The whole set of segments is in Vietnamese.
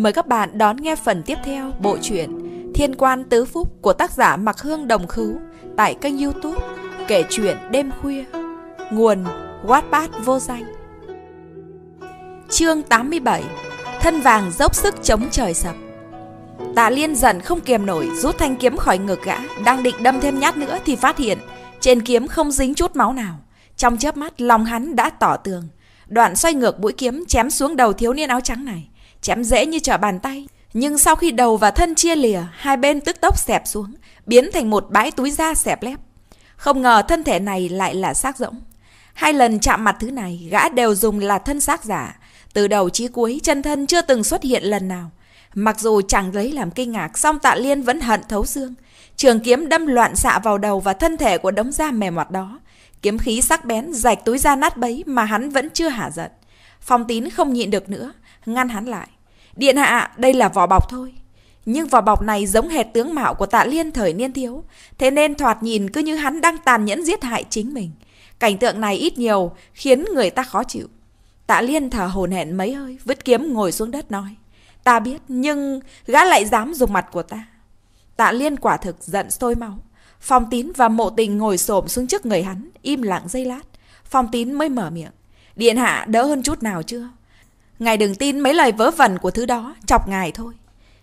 Mời các bạn đón nghe phần tiếp theo bộ truyện Thiên quan tứ phúc của tác giả Mặc Hương Đồng Khứu tại kênh youtube Kể chuyện đêm khuya Nguồn Wattpad vô danh Chương 87 Thân vàng dốc sức chống trời sập Tạ Liên dần không kiềm nổi rút thanh kiếm khỏi ngực gã Đang định đâm thêm nhát nữa thì phát hiện Trên kiếm không dính chút máu nào Trong chớp mắt lòng hắn đã tỏ tường Đoạn xoay ngược mũi kiếm chém xuống đầu thiếu niên áo trắng này chém dễ như trở bàn tay. Nhưng sau khi đầu và thân chia lìa, hai bên tức tốc xẹp xuống, biến thành một bãi túi da xẹp lép. Không ngờ thân thể này lại là xác rỗng. Hai lần chạm mặt thứ này, gã đều dùng là thân xác giả. Từ đầu chí cuối, chân thân chưa từng xuất hiện lần nào. Mặc dù chẳng lấy làm kinh ngạc, song tạ liên vẫn hận thấu xương. Trường kiếm đâm loạn xạ vào đầu và thân thể của đống da mềm mọt đó. Kiếm khí sắc bén, rạch túi da nát bấy mà hắn vẫn chưa hả giận. Phong tín không nhịn được nữa ngăn hắn lại. Điện hạ, đây là vỏ bọc thôi. Nhưng vỏ bọc này giống hệt tướng mạo của tạ liên thời niên thiếu, thế nên thoạt nhìn cứ như hắn đang tàn nhẫn giết hại chính mình. Cảnh tượng này ít nhiều khiến người ta khó chịu. Tạ liên thở hồn hển mấy hơi, vứt kiếm ngồi xuống đất nói. Ta biết, nhưng gã lại dám dùng mặt của ta. Tạ liên quả thực giận sôi máu. Phong tín và mộ tình ngồi xổm xuống trước người hắn, im lặng giây lát. Phong tín mới mở miệng. Điện hạ đỡ hơn chút nào chưa? Ngài đừng tin mấy lời vớ vẩn của thứ đó, chọc ngài thôi.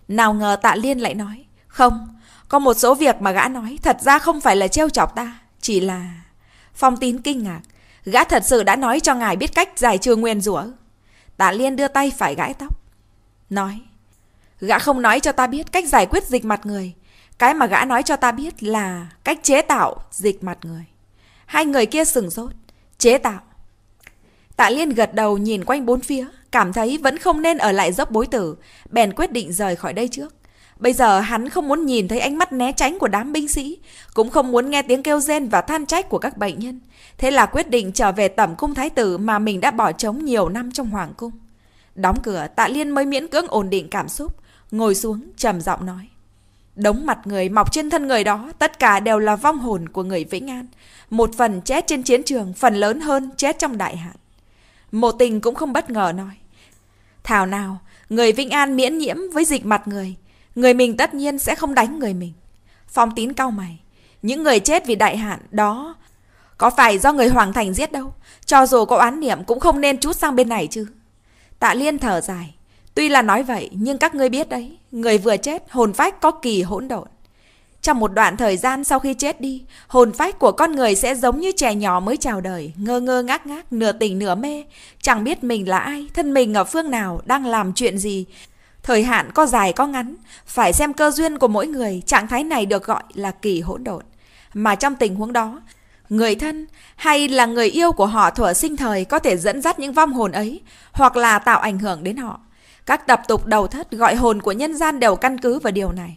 Nào ngờ tạ liên lại nói, không, có một số việc mà gã nói thật ra không phải là trêu chọc ta, chỉ là... Phong tín kinh ngạc, gã thật sự đã nói cho ngài biết cách giải trừ nguyên rủa. Tạ liên đưa tay phải gãi tóc, nói, gã không nói cho ta biết cách giải quyết dịch mặt người. Cái mà gã nói cho ta biết là cách chế tạo dịch mặt người. Hai người kia sừng sốt, chế tạo. Tạ Liên gật đầu nhìn quanh bốn phía, cảm thấy vẫn không nên ở lại dốc bối tử, bèn quyết định rời khỏi đây trước. Bây giờ hắn không muốn nhìn thấy ánh mắt né tránh của đám binh sĩ, cũng không muốn nghe tiếng kêu rên và than trách của các bệnh nhân. Thế là quyết định trở về tẩm cung thái tử mà mình đã bỏ trống nhiều năm trong hoàng cung. Đóng cửa, tạ liên mới miễn cưỡng ổn định cảm xúc, ngồi xuống trầm giọng nói. Đống mặt người mọc trên thân người đó, tất cả đều là vong hồn của người Vĩnh An. Một phần chết trên chiến trường, phần lớn hơn chết trong đại hạn. Mộ tình cũng không bất ngờ nói. Thảo nào, người Vĩnh An miễn nhiễm với dịch mặt người. Người mình tất nhiên sẽ không đánh người mình. Phong tín cau mày. Những người chết vì đại hạn đó có phải do người Hoàng Thành giết đâu. Cho dù có oán niệm cũng không nên chút sang bên này chứ. Tạ Liên thở dài. Tuy là nói vậy nhưng các ngươi biết đấy. Người vừa chết hồn phách có kỳ hỗn độn. Trong một đoạn thời gian sau khi chết đi, hồn phách của con người sẽ giống như trẻ nhỏ mới chào đời, ngơ ngơ ngác ngác, nửa tỉnh nửa mê. Chẳng biết mình là ai, thân mình ở phương nào, đang làm chuyện gì. Thời hạn có dài có ngắn, phải xem cơ duyên của mỗi người, trạng thái này được gọi là kỳ hỗn độn. Mà trong tình huống đó, người thân hay là người yêu của họ thuở sinh thời có thể dẫn dắt những vong hồn ấy hoặc là tạo ảnh hưởng đến họ. Các tập tục đầu thất gọi hồn của nhân gian đều căn cứ vào điều này.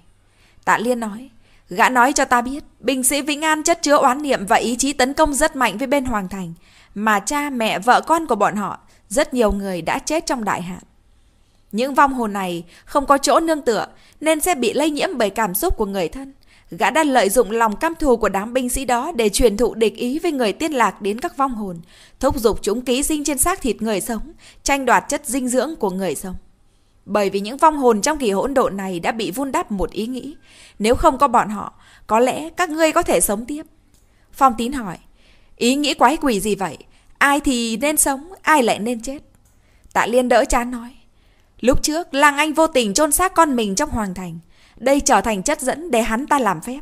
Tạ Liên nói, Gã nói cho ta biết, binh sĩ Vĩnh An chất chứa oán niệm và ý chí tấn công rất mạnh với bên Hoàng Thành, mà cha, mẹ, vợ con của bọn họ, rất nhiều người đã chết trong đại hạn. Những vong hồn này không có chỗ nương tựa nên sẽ bị lây nhiễm bởi cảm xúc của người thân. Gã đã lợi dụng lòng căm thù của đám binh sĩ đó để truyền thụ địch ý với người tiên lạc đến các vong hồn, thúc giục chúng ký sinh trên xác thịt người sống, tranh đoạt chất dinh dưỡng của người sống. Bởi vì những vong hồn trong kỳ hỗn độ này đã bị vun đắp một ý nghĩ. Nếu không có bọn họ, có lẽ các ngươi có thể sống tiếp. Phong tín hỏi, ý nghĩ quái quỷ gì vậy? Ai thì nên sống, ai lại nên chết? Tạ Liên đỡ chán nói. Lúc trước, làng anh vô tình chôn xác con mình trong hoàng thành. Đây trở thành chất dẫn để hắn ta làm phép.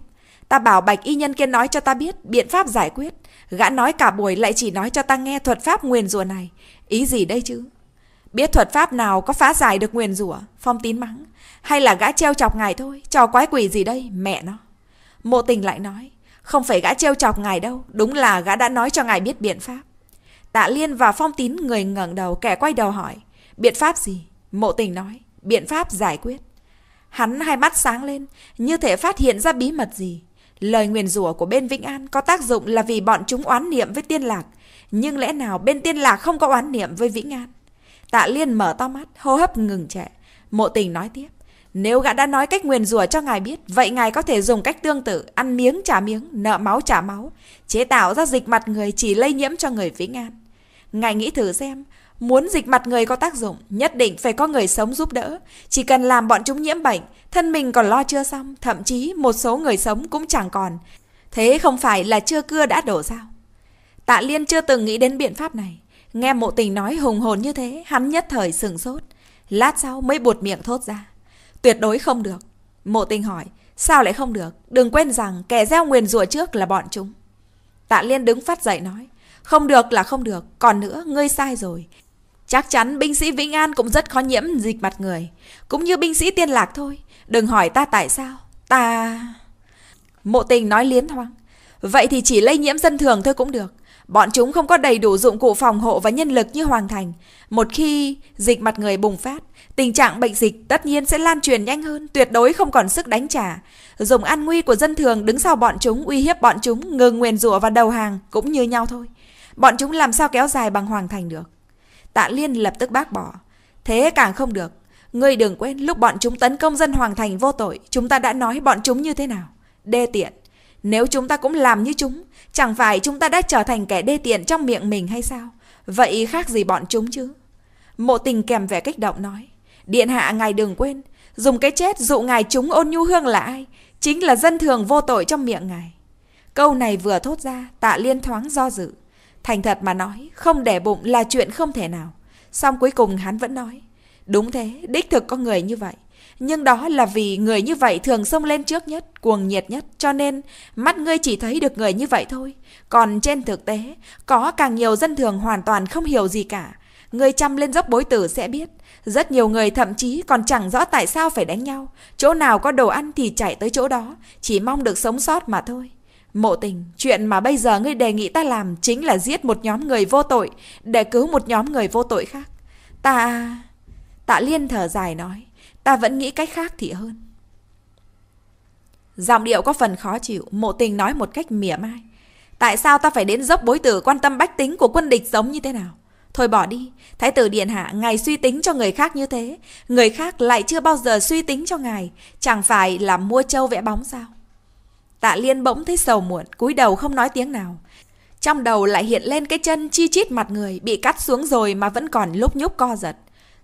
Ta bảo bạch y nhân kia nói cho ta biết biện pháp giải quyết. Gã nói cả buổi lại chỉ nói cho ta nghe thuật pháp nguyền rùa này. Ý gì đây chứ? Biết thuật pháp nào có phá giải được nguyền rủa Phong tín mắng Hay là gã treo chọc ngài thôi Trò quái quỷ gì đây mẹ nó Mộ tình lại nói Không phải gã treo chọc ngài đâu Đúng là gã đã nói cho ngài biết biện pháp Tạ Liên và Phong tín người ngẩng đầu Kẻ quay đầu hỏi Biện pháp gì Mộ tình nói Biện pháp giải quyết Hắn hai mắt sáng lên Như thể phát hiện ra bí mật gì Lời nguyền rủa của bên Vĩnh An có tác dụng là vì bọn chúng oán niệm với tiên lạc Nhưng lẽ nào bên tiên lạc không có oán niệm với Vĩnh An Tạ Liên mở to mắt, hô hấp ngừng trệ. Mộ tình nói tiếp. Nếu gã đã nói cách nguyền rủa cho ngài biết, vậy ngài có thể dùng cách tương tự, ăn miếng trả miếng, nợ máu trả máu, chế tạo ra dịch mặt người chỉ lây nhiễm cho người vĩ ngan. Ngài nghĩ thử xem, muốn dịch mặt người có tác dụng, nhất định phải có người sống giúp đỡ. Chỉ cần làm bọn chúng nhiễm bệnh, thân mình còn lo chưa xong, thậm chí một số người sống cũng chẳng còn. Thế không phải là chưa cưa đã đổ sao? Tạ Liên chưa từng nghĩ đến biện pháp này. Nghe mộ tình nói hùng hồn như thế, hắn nhất thời sừng sốt. Lát sau mới buột miệng thốt ra. Tuyệt đối không được. Mộ tình hỏi, sao lại không được? Đừng quên rằng kẻ gieo nguyền rủa trước là bọn chúng. Tạ Liên đứng phát dậy nói, không được là không được, còn nữa ngươi sai rồi. Chắc chắn binh sĩ Vĩnh An cũng rất khó nhiễm dịch mặt người, cũng như binh sĩ tiên lạc thôi. Đừng hỏi ta tại sao, ta... Mộ tình nói liến thoáng, vậy thì chỉ lây nhiễm dân thường thôi cũng được. Bọn chúng không có đầy đủ dụng cụ phòng hộ và nhân lực như Hoàng Thành. Một khi dịch mặt người bùng phát, tình trạng bệnh dịch tất nhiên sẽ lan truyền nhanh hơn, tuyệt đối không còn sức đánh trả. Dùng an nguy của dân thường đứng sau bọn chúng uy hiếp bọn chúng ngừng nguyền rủa và đầu hàng cũng như nhau thôi. Bọn chúng làm sao kéo dài bằng Hoàng Thành được? Tạ Liên lập tức bác bỏ. Thế càng không được. Ngươi đừng quên lúc bọn chúng tấn công dân Hoàng Thành vô tội, chúng ta đã nói bọn chúng như thế nào. Đê tiện. Nếu chúng ta cũng làm như chúng, Chẳng phải chúng ta đã trở thành kẻ đê tiện trong miệng mình hay sao? Vậy khác gì bọn chúng chứ? Mộ tình kèm vẻ kích động nói. Điện hạ ngài đừng quên, dùng cái chết dụ ngài chúng ôn nhu hương là ai? Chính là dân thường vô tội trong miệng ngài. Câu này vừa thốt ra, tạ liên thoáng do dự. Thành thật mà nói, không để bụng là chuyện không thể nào. Xong cuối cùng hắn vẫn nói. Đúng thế, đích thực có người như vậy. Nhưng đó là vì người như vậy thường xông lên trước nhất, cuồng nhiệt nhất, cho nên mắt ngươi chỉ thấy được người như vậy thôi. Còn trên thực tế, có càng nhiều dân thường hoàn toàn không hiểu gì cả. Người chăm lên dốc bối tử sẽ biết, rất nhiều người thậm chí còn chẳng rõ tại sao phải đánh nhau. Chỗ nào có đồ ăn thì chạy tới chỗ đó, chỉ mong được sống sót mà thôi. Mộ tình, chuyện mà bây giờ ngươi đề nghị ta làm chính là giết một nhóm người vô tội để cứu một nhóm người vô tội khác. Ta... Tạ Liên thở dài nói. Ta vẫn nghĩ cách khác thì hơn. Giọng điệu có phần khó chịu, mộ tình nói một cách mỉa mai. Tại sao ta phải đến dốc bối tử quan tâm bách tính của quân địch giống như thế nào? Thôi bỏ đi, Thái tử Điện Hạ ngài suy tính cho người khác như thế. Người khác lại chưa bao giờ suy tính cho ngài, chẳng phải là mua trâu vẽ bóng sao? Tạ Liên bỗng thấy sầu muộn, cúi đầu không nói tiếng nào. Trong đầu lại hiện lên cái chân chi chít mặt người bị cắt xuống rồi mà vẫn còn lúc nhúc co giật.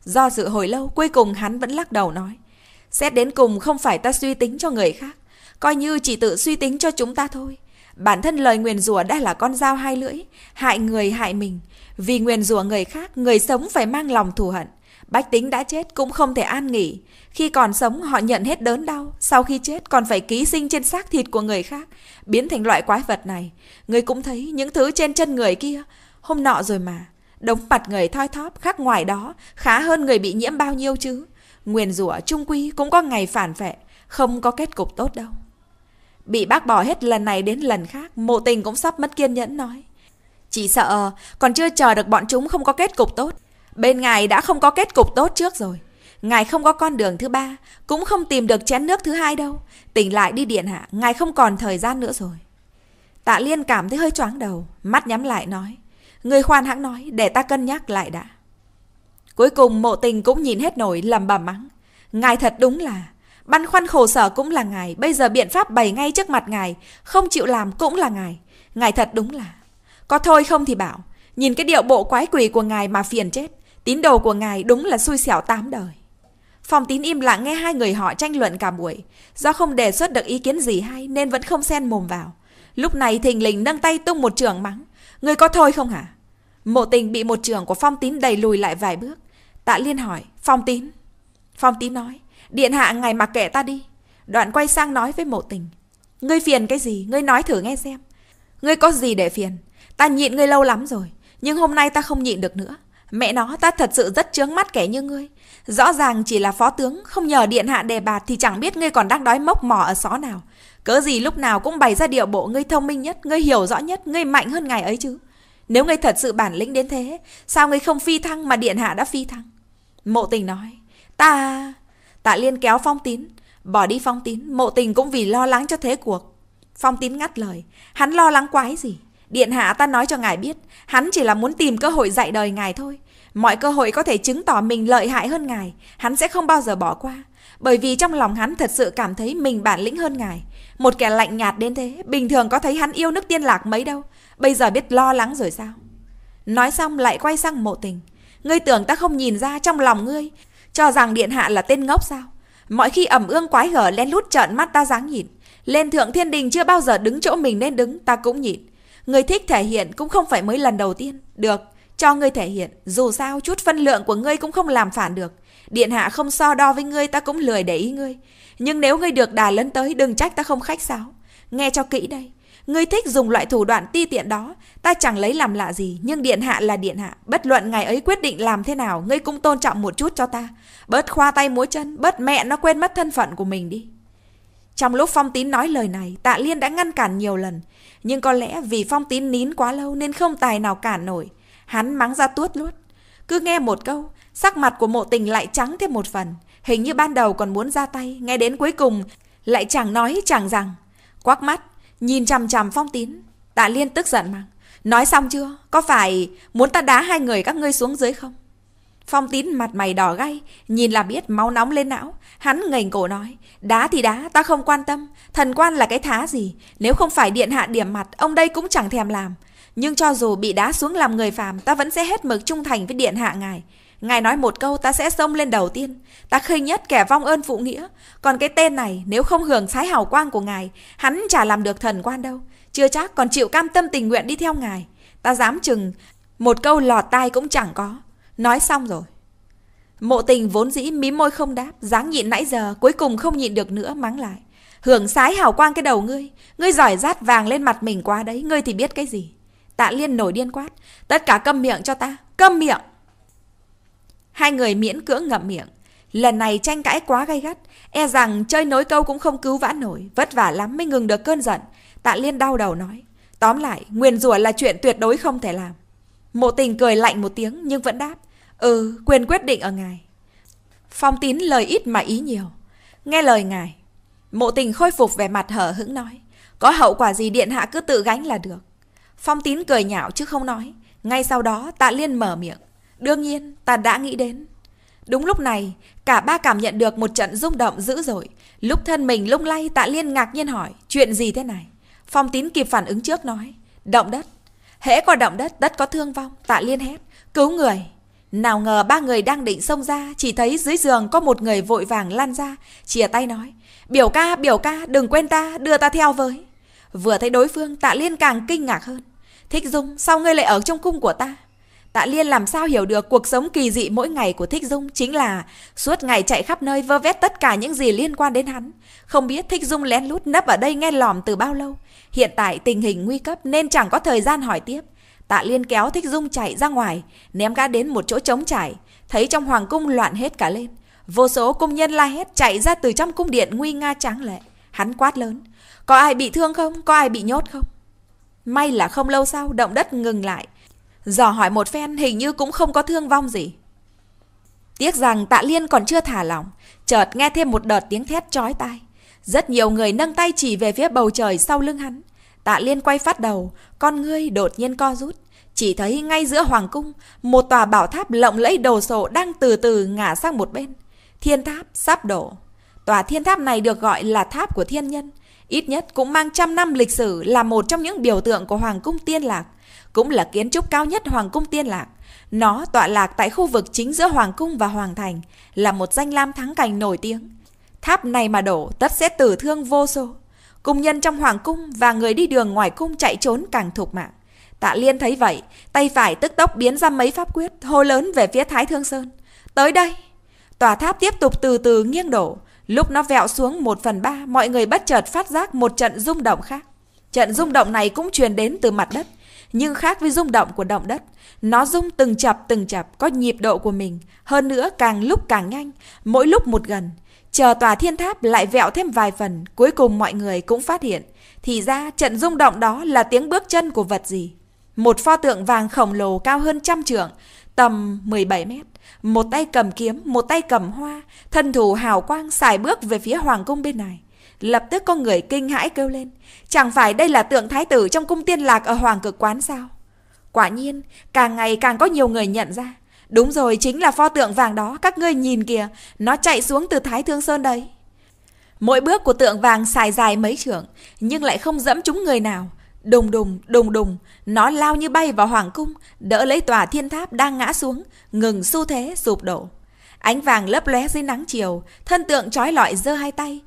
Do sự hồi lâu, cuối cùng hắn vẫn lắc đầu nói. Xét đến cùng không phải ta suy tính cho người khác, coi như chỉ tự suy tính cho chúng ta thôi. Bản thân lời nguyền rủa đã là con dao hai lưỡi, hại người hại mình. Vì nguyền rủa người khác, người sống phải mang lòng thù hận. Bách tính đã chết cũng không thể an nghỉ. Khi còn sống họ nhận hết đớn đau, sau khi chết còn phải ký sinh trên xác thịt của người khác, biến thành loại quái vật này. Người cũng thấy những thứ trên chân người kia, hôm nọ rồi mà. Đống mặt người thoi thóp khác ngoài đó khá hơn người bị nhiễm bao nhiêu chứ. Nguyền rủa trung quy cũng có ngày phản vệ, không có kết cục tốt đâu. Bị bác bỏ hết lần này đến lần khác, mộ tình cũng sắp mất kiên nhẫn nói. Chỉ sợ còn chưa chờ được bọn chúng không có kết cục tốt. Bên ngài đã không có kết cục tốt trước rồi. Ngài không có con đường thứ ba, cũng không tìm được chén nước thứ hai đâu. Tỉnh lại đi điện hạ, ngài không còn thời gian nữa rồi. Tạ Liên cảm thấy hơi choáng đầu, mắt nhắm lại nói. Người khoan hãng nói, để ta cân nhắc lại đã. Cuối cùng mộ tình cũng nhìn hết nổi lầm bà mắng. Ngài thật đúng là, băn khoăn khổ sở cũng là ngài, bây giờ biện pháp bày ngay trước mặt ngài, không chịu làm cũng là ngài. Ngài thật đúng là, có thôi không thì bảo, nhìn cái điệu bộ quái quỷ của ngài mà phiền chết, tín đồ của ngài đúng là xui xẻo tám đời. Phòng tín im lặng nghe hai người họ tranh luận cả buổi, do không đề xuất được ý kiến gì hay nên vẫn không xen mồm vào. Lúc này thình lình nâng tay tung một trường mắng, người có thôi không hả? Mộ tình bị một trưởng của phong tín đẩy lùi lại vài bước. Tạ Liên hỏi, phong tín. Phong tín nói, điện hạ ngày mặc kệ ta đi. Đoạn quay sang nói với mộ tình. Ngươi phiền cái gì? Ngươi nói thử nghe xem. Ngươi có gì để phiền? Ta nhịn ngươi lâu lắm rồi. Nhưng hôm nay ta không nhịn được nữa. Mẹ nó, ta thật sự rất chướng mắt kẻ như ngươi. Rõ ràng chỉ là phó tướng, không nhờ điện hạ đề bạt thì chẳng biết ngươi còn đang đói mốc mỏ ở xó nào. Cớ gì lúc nào cũng bày ra điệu bộ ngươi thông minh nhất, ngươi hiểu rõ nhất, ngươi mạnh hơn ngày ấy chứ. Nếu ngươi thật sự bản lĩnh đến thế, sao ngươi không phi thăng mà điện hạ đã phi thăng? Mộ tình nói, ta... Tạ liên kéo phong tín, bỏ đi phong tín, mộ tình cũng vì lo lắng cho thế cuộc. Phong tín ngắt lời, hắn lo lắng quái gì? Điện hạ ta nói cho ngài biết, hắn chỉ là muốn tìm cơ hội dạy đời ngài thôi. Mọi cơ hội có thể chứng tỏ mình lợi hại hơn ngài, hắn sẽ không bao giờ bỏ qua. Bởi vì trong lòng hắn thật sự cảm thấy mình bản lĩnh hơn ngài. Một kẻ lạnh nhạt đến thế, bình thường có thấy hắn yêu nước tiên lạc mấy đâu. Bây giờ biết lo lắng rồi sao? Nói xong lại quay sang mộ tình. Ngươi tưởng ta không nhìn ra trong lòng ngươi, cho rằng điện hạ là tên ngốc sao? Mọi khi ẩm ương quái gở len lút trợn mắt ta dáng nhìn. Lên thượng thiên đình chưa bao giờ đứng chỗ mình nên đứng, ta cũng nhìn. Người thích thể hiện cũng không phải mới lần đầu tiên. Được, cho ngươi thể hiện. Dù sao, chút phân lượng của ngươi cũng không làm phản được. Điện hạ không so đo với ngươi, ta cũng lười để ý ngươi. Nhưng nếu ngươi được đà lấn tới, đừng trách ta không khách sáo. Nghe cho kỹ đây. Ngươi thích dùng loại thủ đoạn ti tiện đó, ta chẳng lấy làm lạ gì, nhưng điện hạ là điện hạ, bất luận ngày ấy quyết định làm thế nào, ngươi cũng tôn trọng một chút cho ta. Bớt khoa tay múa chân, bớt mẹ nó quên mất thân phận của mình đi. Trong lúc Phong Tín nói lời này, Tạ Liên đã ngăn cản nhiều lần, nhưng có lẽ vì Phong Tín nín quá lâu nên không tài nào cản nổi, hắn mắng ra tuốt luôn. Cứ nghe một câu, sắc mặt của Mộ Tình lại trắng thêm một phần, hình như ban đầu còn muốn ra tay, nghe đến cuối cùng lại chẳng nói chẳng rằng. Quắc mắt, Nhìn chằm chằm phong tín, tạ liên tức giận mà Nói xong chưa? Có phải muốn ta đá hai người các ngươi xuống dưới không? Phong tín mặt mày đỏ gay, nhìn là biết máu nóng lên não. Hắn ngẩng cổ nói, đá thì đá, ta không quan tâm. Thần quan là cái thá gì? Nếu không phải điện hạ điểm mặt, ông đây cũng chẳng thèm làm. Nhưng cho dù bị đá xuống làm người phàm, ta vẫn sẽ hết mực trung thành với điện hạ ngài. Ngài nói một câu ta sẽ xông lên đầu tiên, ta khinh nhất kẻ vong ơn phụ nghĩa. Còn cái tên này nếu không hưởng sái hào quang của ngài, hắn chả làm được thần quan đâu. Chưa chắc còn chịu cam tâm tình nguyện đi theo ngài. Ta dám chừng, một câu lọt tai cũng chẳng có. Nói xong rồi. Mộ tình vốn dĩ mí môi không đáp, dáng nhịn nãy giờ, cuối cùng không nhịn được nữa mắng lại. Hưởng sái hào quang cái đầu ngươi, ngươi giỏi rát vàng lên mặt mình quá đấy, ngươi thì biết cái gì. Tạ Liên nổi điên quát, tất cả câm miệng cho ta, câm miệng. Hai người miễn cưỡng ngậm miệng. Lần này tranh cãi quá gay gắt, e rằng chơi nối câu cũng không cứu vãn nổi, vất vả lắm mới ngừng được cơn giận. Tạ Liên đau đầu nói. Tóm lại, nguyền rủa là chuyện tuyệt đối không thể làm. Mộ tình cười lạnh một tiếng nhưng vẫn đáp. Ừ, quyền quyết định ở ngài. Phong tín lời ít mà ý nhiều. Nghe lời ngài. Mộ tình khôi phục vẻ mặt hở hững nói. Có hậu quả gì điện hạ cứ tự gánh là được. Phong tín cười nhạo chứ không nói. Ngay sau đó tạ liên mở miệng. Đương nhiên, ta đã nghĩ đến. Đúng lúc này, cả ba cảm nhận được một trận rung động dữ dội. Lúc thân mình lung lay tạ liên ngạc nhiên hỏi, chuyện gì thế này? Phong tín kịp phản ứng trước nói, động đất. Hễ có động đất, đất có thương vong, tạ liên hét, cứu người. Nào ngờ ba người đang định xông ra, chỉ thấy dưới giường có một người vội vàng lan ra, chìa tay nói, biểu ca, biểu ca, đừng quên ta, đưa ta theo với. Vừa thấy đối phương, tạ liên càng kinh ngạc hơn. Thích dung, sao ngươi lại ở trong cung của ta? Tạ Liên làm sao hiểu được cuộc sống kỳ dị mỗi ngày của Thích Dung chính là suốt ngày chạy khắp nơi vơ vét tất cả những gì liên quan đến hắn. Không biết Thích Dung lén lút nấp ở đây nghe lòm từ bao lâu. Hiện tại tình hình nguy cấp nên chẳng có thời gian hỏi tiếp. Tạ Liên kéo Thích Dung chạy ra ngoài, ném gã đến một chỗ trống trải, thấy trong hoàng cung loạn hết cả lên. Vô số cung nhân la hét chạy ra từ trong cung điện nguy nga tráng lệ. Hắn quát lớn, có ai bị thương không, có ai bị nhốt không? May là không lâu sau động đất ngừng lại, Dò hỏi một phen hình như cũng không có thương vong gì. Tiếc rằng tạ liên còn chưa thả lỏng, chợt nghe thêm một đợt tiếng thét chói tai. Rất nhiều người nâng tay chỉ về phía bầu trời sau lưng hắn. Tạ liên quay phát đầu, con ngươi đột nhiên co rút. Chỉ thấy ngay giữa hoàng cung, một tòa bảo tháp lộng lẫy đồ sộ đang từ từ ngả sang một bên. Thiên tháp sắp đổ. Tòa thiên tháp này được gọi là tháp của thiên nhân. Ít nhất cũng mang trăm năm lịch sử là một trong những biểu tượng của hoàng cung tiên lạc cũng là kiến trúc cao nhất Hoàng cung Tiên Lạc. Nó tọa lạc tại khu vực chính giữa Hoàng cung và Hoàng thành, là một danh lam thắng cảnh nổi tiếng. Tháp này mà đổ, tất sẽ tử thương vô số. Cung nhân trong Hoàng cung và người đi đường ngoài cung chạy trốn càng thục mạng. Tạ Liên thấy vậy, tay phải tức tốc biến ra mấy pháp quyết, hô lớn về phía Thái Thương Sơn. Tới đây! Tòa tháp tiếp tục từ từ nghiêng đổ. Lúc nó vẹo xuống 1 phần ba mọi người bất chợt phát giác một trận rung động khác. Trận rung động này cũng truyền đến từ mặt đất, nhưng khác với rung động của động đất, nó rung từng chập từng chập có nhịp độ của mình, hơn nữa càng lúc càng nhanh, mỗi lúc một gần. Chờ tòa thiên tháp lại vẹo thêm vài phần, cuối cùng mọi người cũng phát hiện, thì ra trận rung động đó là tiếng bước chân của vật gì. Một pho tượng vàng khổng lồ cao hơn trăm trượng, tầm 17 mét, một tay cầm kiếm, một tay cầm hoa, thân thủ hào quang xài bước về phía hoàng cung bên này. Lập tức có người kinh hãi kêu lên, chẳng phải đây là tượng thái tử trong cung tiên lạc ở Hoàng Cực Quán sao? Quả nhiên, càng ngày càng có nhiều người nhận ra. Đúng rồi, chính là pho tượng vàng đó, các ngươi nhìn kìa, nó chạy xuống từ Thái Thương Sơn đấy. Mỗi bước của tượng vàng xài dài mấy trượng, nhưng lại không dẫm chúng người nào. Đùng đùng, đùng đùng, nó lao như bay vào hoàng cung, đỡ lấy tòa thiên tháp đang ngã xuống, ngừng xu thế, sụp đổ. Ánh vàng lấp lóe dưới nắng chiều, thân tượng trói lọi giơ hai tay,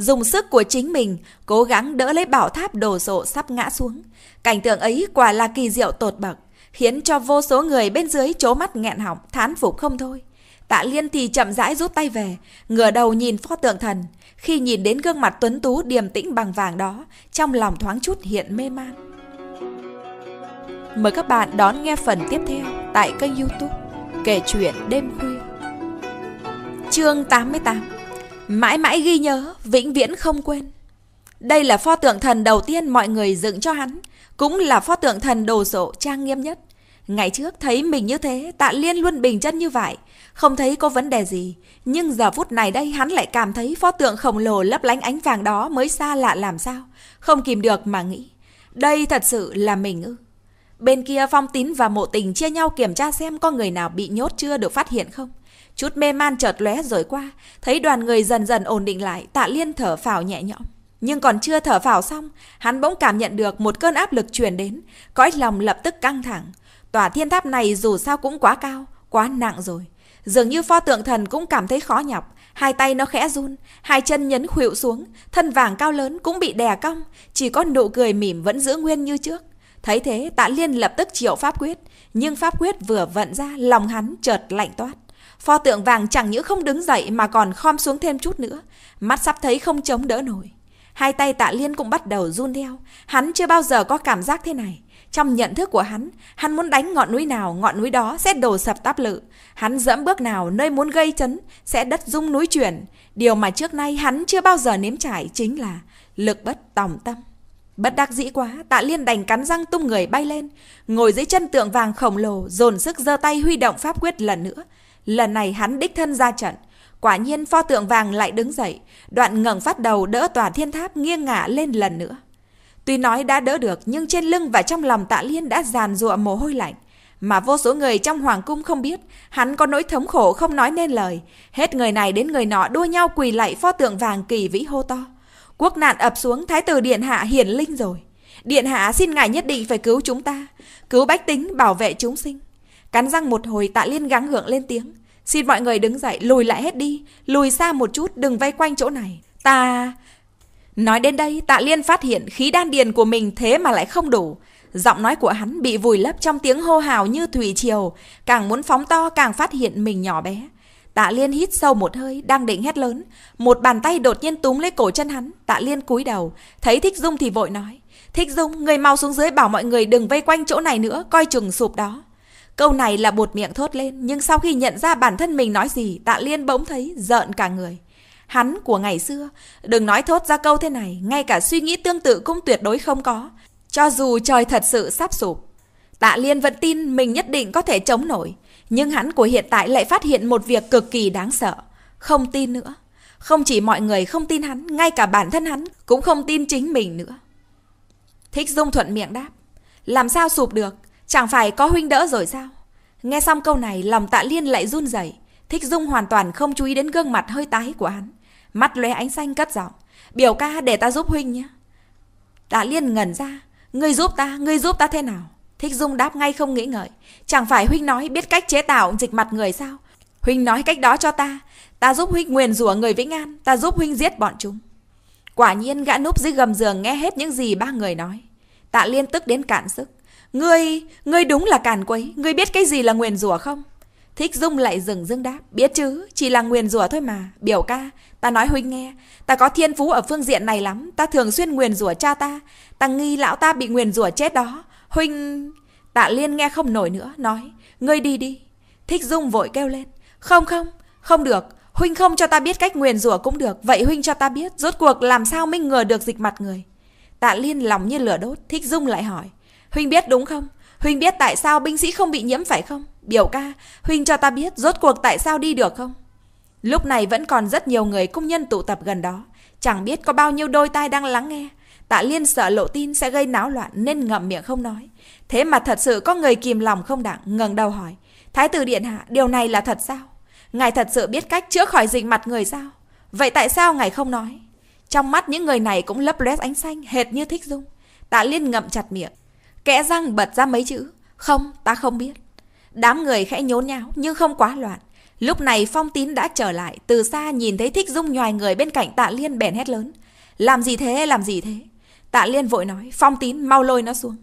dùng sức của chính mình, cố gắng đỡ lấy bảo tháp đồ sộ sắp ngã xuống. Cảnh tượng ấy quả là kỳ diệu tột bậc, khiến cho vô số người bên dưới chố mắt nghẹn họng, thán phục không thôi. Tạ Liên thì chậm rãi rút tay về, ngửa đầu nhìn pho tượng thần. Khi nhìn đến gương mặt tuấn tú điềm tĩnh bằng vàng đó, trong lòng thoáng chút hiện mê man. Mời các bạn đón nghe phần tiếp theo tại kênh youtube Kể chuyện đêm khuya Chương 88 Mãi mãi ghi nhớ, vĩnh viễn không quên. Đây là pho tượng thần đầu tiên mọi người dựng cho hắn, cũng là pho tượng thần đồ sộ trang nghiêm nhất. Ngày trước thấy mình như thế, tạ liên luôn bình chân như vậy, không thấy có vấn đề gì. Nhưng giờ phút này đây hắn lại cảm thấy pho tượng khổng lồ lấp lánh ánh vàng đó mới xa lạ làm sao. Không kìm được mà nghĩ, đây thật sự là mình ư. Bên kia Phong Tín và Mộ Tình chia nhau kiểm tra xem có người nào bị nhốt chưa được phát hiện không. Chút mê man chợt lóe rồi qua, thấy đoàn người dần dần ổn định lại, tạ liên thở phào nhẹ nhõm. Nhưng còn chưa thở phào xong, hắn bỗng cảm nhận được một cơn áp lực truyền đến, cõi lòng lập tức căng thẳng. Tòa thiên tháp này dù sao cũng quá cao, quá nặng rồi. Dường như pho tượng thần cũng cảm thấy khó nhọc, hai tay nó khẽ run, hai chân nhấn khuỵu xuống, thân vàng cao lớn cũng bị đè cong, chỉ có nụ cười mỉm vẫn giữ nguyên như trước. Thấy thế, Tạ Liên lập tức triệu pháp quyết, nhưng pháp quyết vừa vận ra, lòng hắn chợt lạnh toát. Pho tượng vàng chẳng những không đứng dậy mà còn khom xuống thêm chút nữa. Mắt sắp thấy không chống đỡ nổi. Hai tay tạ liên cũng bắt đầu run theo. Hắn chưa bao giờ có cảm giác thế này. Trong nhận thức của hắn, hắn muốn đánh ngọn núi nào, ngọn núi đó sẽ đổ sập táp lự. Hắn dẫm bước nào, nơi muốn gây chấn, sẽ đất rung núi chuyển. Điều mà trước nay hắn chưa bao giờ nếm trải chính là lực bất tòng tâm. Bất đắc dĩ quá, tạ liên đành cắn răng tung người bay lên, ngồi dưới chân tượng vàng khổng lồ, dồn sức giơ tay huy động pháp quyết lần nữa. Lần này hắn đích thân ra trận. Quả nhiên pho tượng vàng lại đứng dậy, đoạn ngẩng phát đầu đỡ tòa thiên tháp nghiêng ngả lên lần nữa. Tuy nói đã đỡ được nhưng trên lưng và trong lòng tạ liên đã giàn rụa mồ hôi lạnh. Mà vô số người trong hoàng cung không biết, hắn có nỗi thống khổ không nói nên lời. Hết người này đến người nọ đua nhau quỳ lại pho tượng vàng kỳ vĩ hô to. Quốc nạn ập xuống thái tử điện hạ hiển linh rồi. Điện hạ xin ngài nhất định phải cứu chúng ta, cứu bách tính bảo vệ chúng sinh. Cắn răng một hồi tạ liên gắng hưởng lên tiếng. Xin mọi người đứng dậy lùi lại hết đi. Lùi xa một chút đừng vây quanh chỗ này. Ta... Nói đến đây tạ liên phát hiện khí đan điền của mình thế mà lại không đủ. Giọng nói của hắn bị vùi lấp trong tiếng hô hào như thủy triều. Càng muốn phóng to càng phát hiện mình nhỏ bé. Tạ Liên hít sâu một hơi, đang định hét lớn. Một bàn tay đột nhiên túm lấy cổ chân hắn. Tạ Liên cúi đầu, thấy Thích Dung thì vội nói. Thích Dung, người mau xuống dưới bảo mọi người đừng vây quanh chỗ này nữa, coi chừng sụp đó. Câu này là bột miệng thốt lên, nhưng sau khi nhận ra bản thân mình nói gì, Tạ Liên bỗng thấy giận cả người. Hắn của ngày xưa, đừng nói thốt ra câu thế này, ngay cả suy nghĩ tương tự cũng tuyệt đối không có. Cho dù trời thật sự sắp sụp, Tạ Liên vẫn tin mình nhất định có thể chống nổi. Nhưng hắn của hiện tại lại phát hiện một việc cực kỳ đáng sợ. Không tin nữa. Không chỉ mọi người không tin hắn, ngay cả bản thân hắn cũng không tin chính mình nữa. Thích Dung thuận miệng đáp. Làm sao sụp được? Chẳng phải có huynh đỡ rồi sao? Nghe xong câu này lòng tạ liên lại run rẩy Thích Dung hoàn toàn không chú ý đến gương mặt hơi tái của hắn. Mắt lóe ánh xanh cất giọng. Biểu ca để ta giúp huynh nhé. Tạ liên ngẩn ra. Ngươi giúp ta, ngươi giúp ta thế nào? Thích Dung đáp ngay không nghĩ ngợi. Chẳng phải huynh nói biết cách chế tạo dịch mặt người sao? Huynh nói cách đó cho ta. Ta giúp huynh nguyền rủa người Vĩnh An. Ta giúp huynh giết bọn chúng. Quả nhiên gã núp dưới gầm giường nghe hết những gì ba người nói. Tạ liên tức đến cạn sức. Ngươi, ngươi đúng là càn quấy, ngươi biết cái gì là nguyền rủa không? Thích Dung lại dừng dương đáp, biết chứ, chỉ là nguyền rủa thôi mà, biểu ca, ta nói huynh nghe, ta có thiên phú ở phương diện này lắm, ta thường xuyên nguyền rủa cha ta, ta nghi lão ta bị nguyền rủa chết đó, huynh... Tạ Liên nghe không nổi nữa, nói, ngươi đi đi. Thích Dung vội kêu lên, không không, không được, huynh không cho ta biết cách nguyền rủa cũng được, vậy huynh cho ta biết, rốt cuộc làm sao minh ngừa được dịch mặt người. Tạ Liên lòng như lửa đốt, Thích Dung lại hỏi, Huynh biết đúng không? Huynh biết tại sao binh sĩ không bị nhiễm phải không? Biểu ca, Huynh cho ta biết rốt cuộc tại sao đi được không? Lúc này vẫn còn rất nhiều người công nhân tụ tập gần đó. Chẳng biết có bao nhiêu đôi tai đang lắng nghe. Tạ Liên sợ lộ tin sẽ gây náo loạn nên ngậm miệng không nói. Thế mà thật sự có người kìm lòng không đặng, ngừng đầu hỏi. Thái tử Điện Hạ, điều này là thật sao? Ngài thật sự biết cách chữa khỏi dịch mặt người sao? Vậy tại sao ngài không nói? Trong mắt những người này cũng lấp lóe ánh xanh, hệt như thích dung. Tạ Liên ngậm chặt miệng, Kẽ răng bật ra mấy chữ. Không, ta không biết. Đám người khẽ nhốn nháo nhưng không quá loạn. Lúc này Phong Tín đã trở lại, từ xa nhìn thấy Thích Dung nhòi người bên cạnh Tạ Liên bèn hét lớn. Làm gì thế, làm gì thế? Tạ Liên vội nói, Phong Tín mau lôi nó xuống.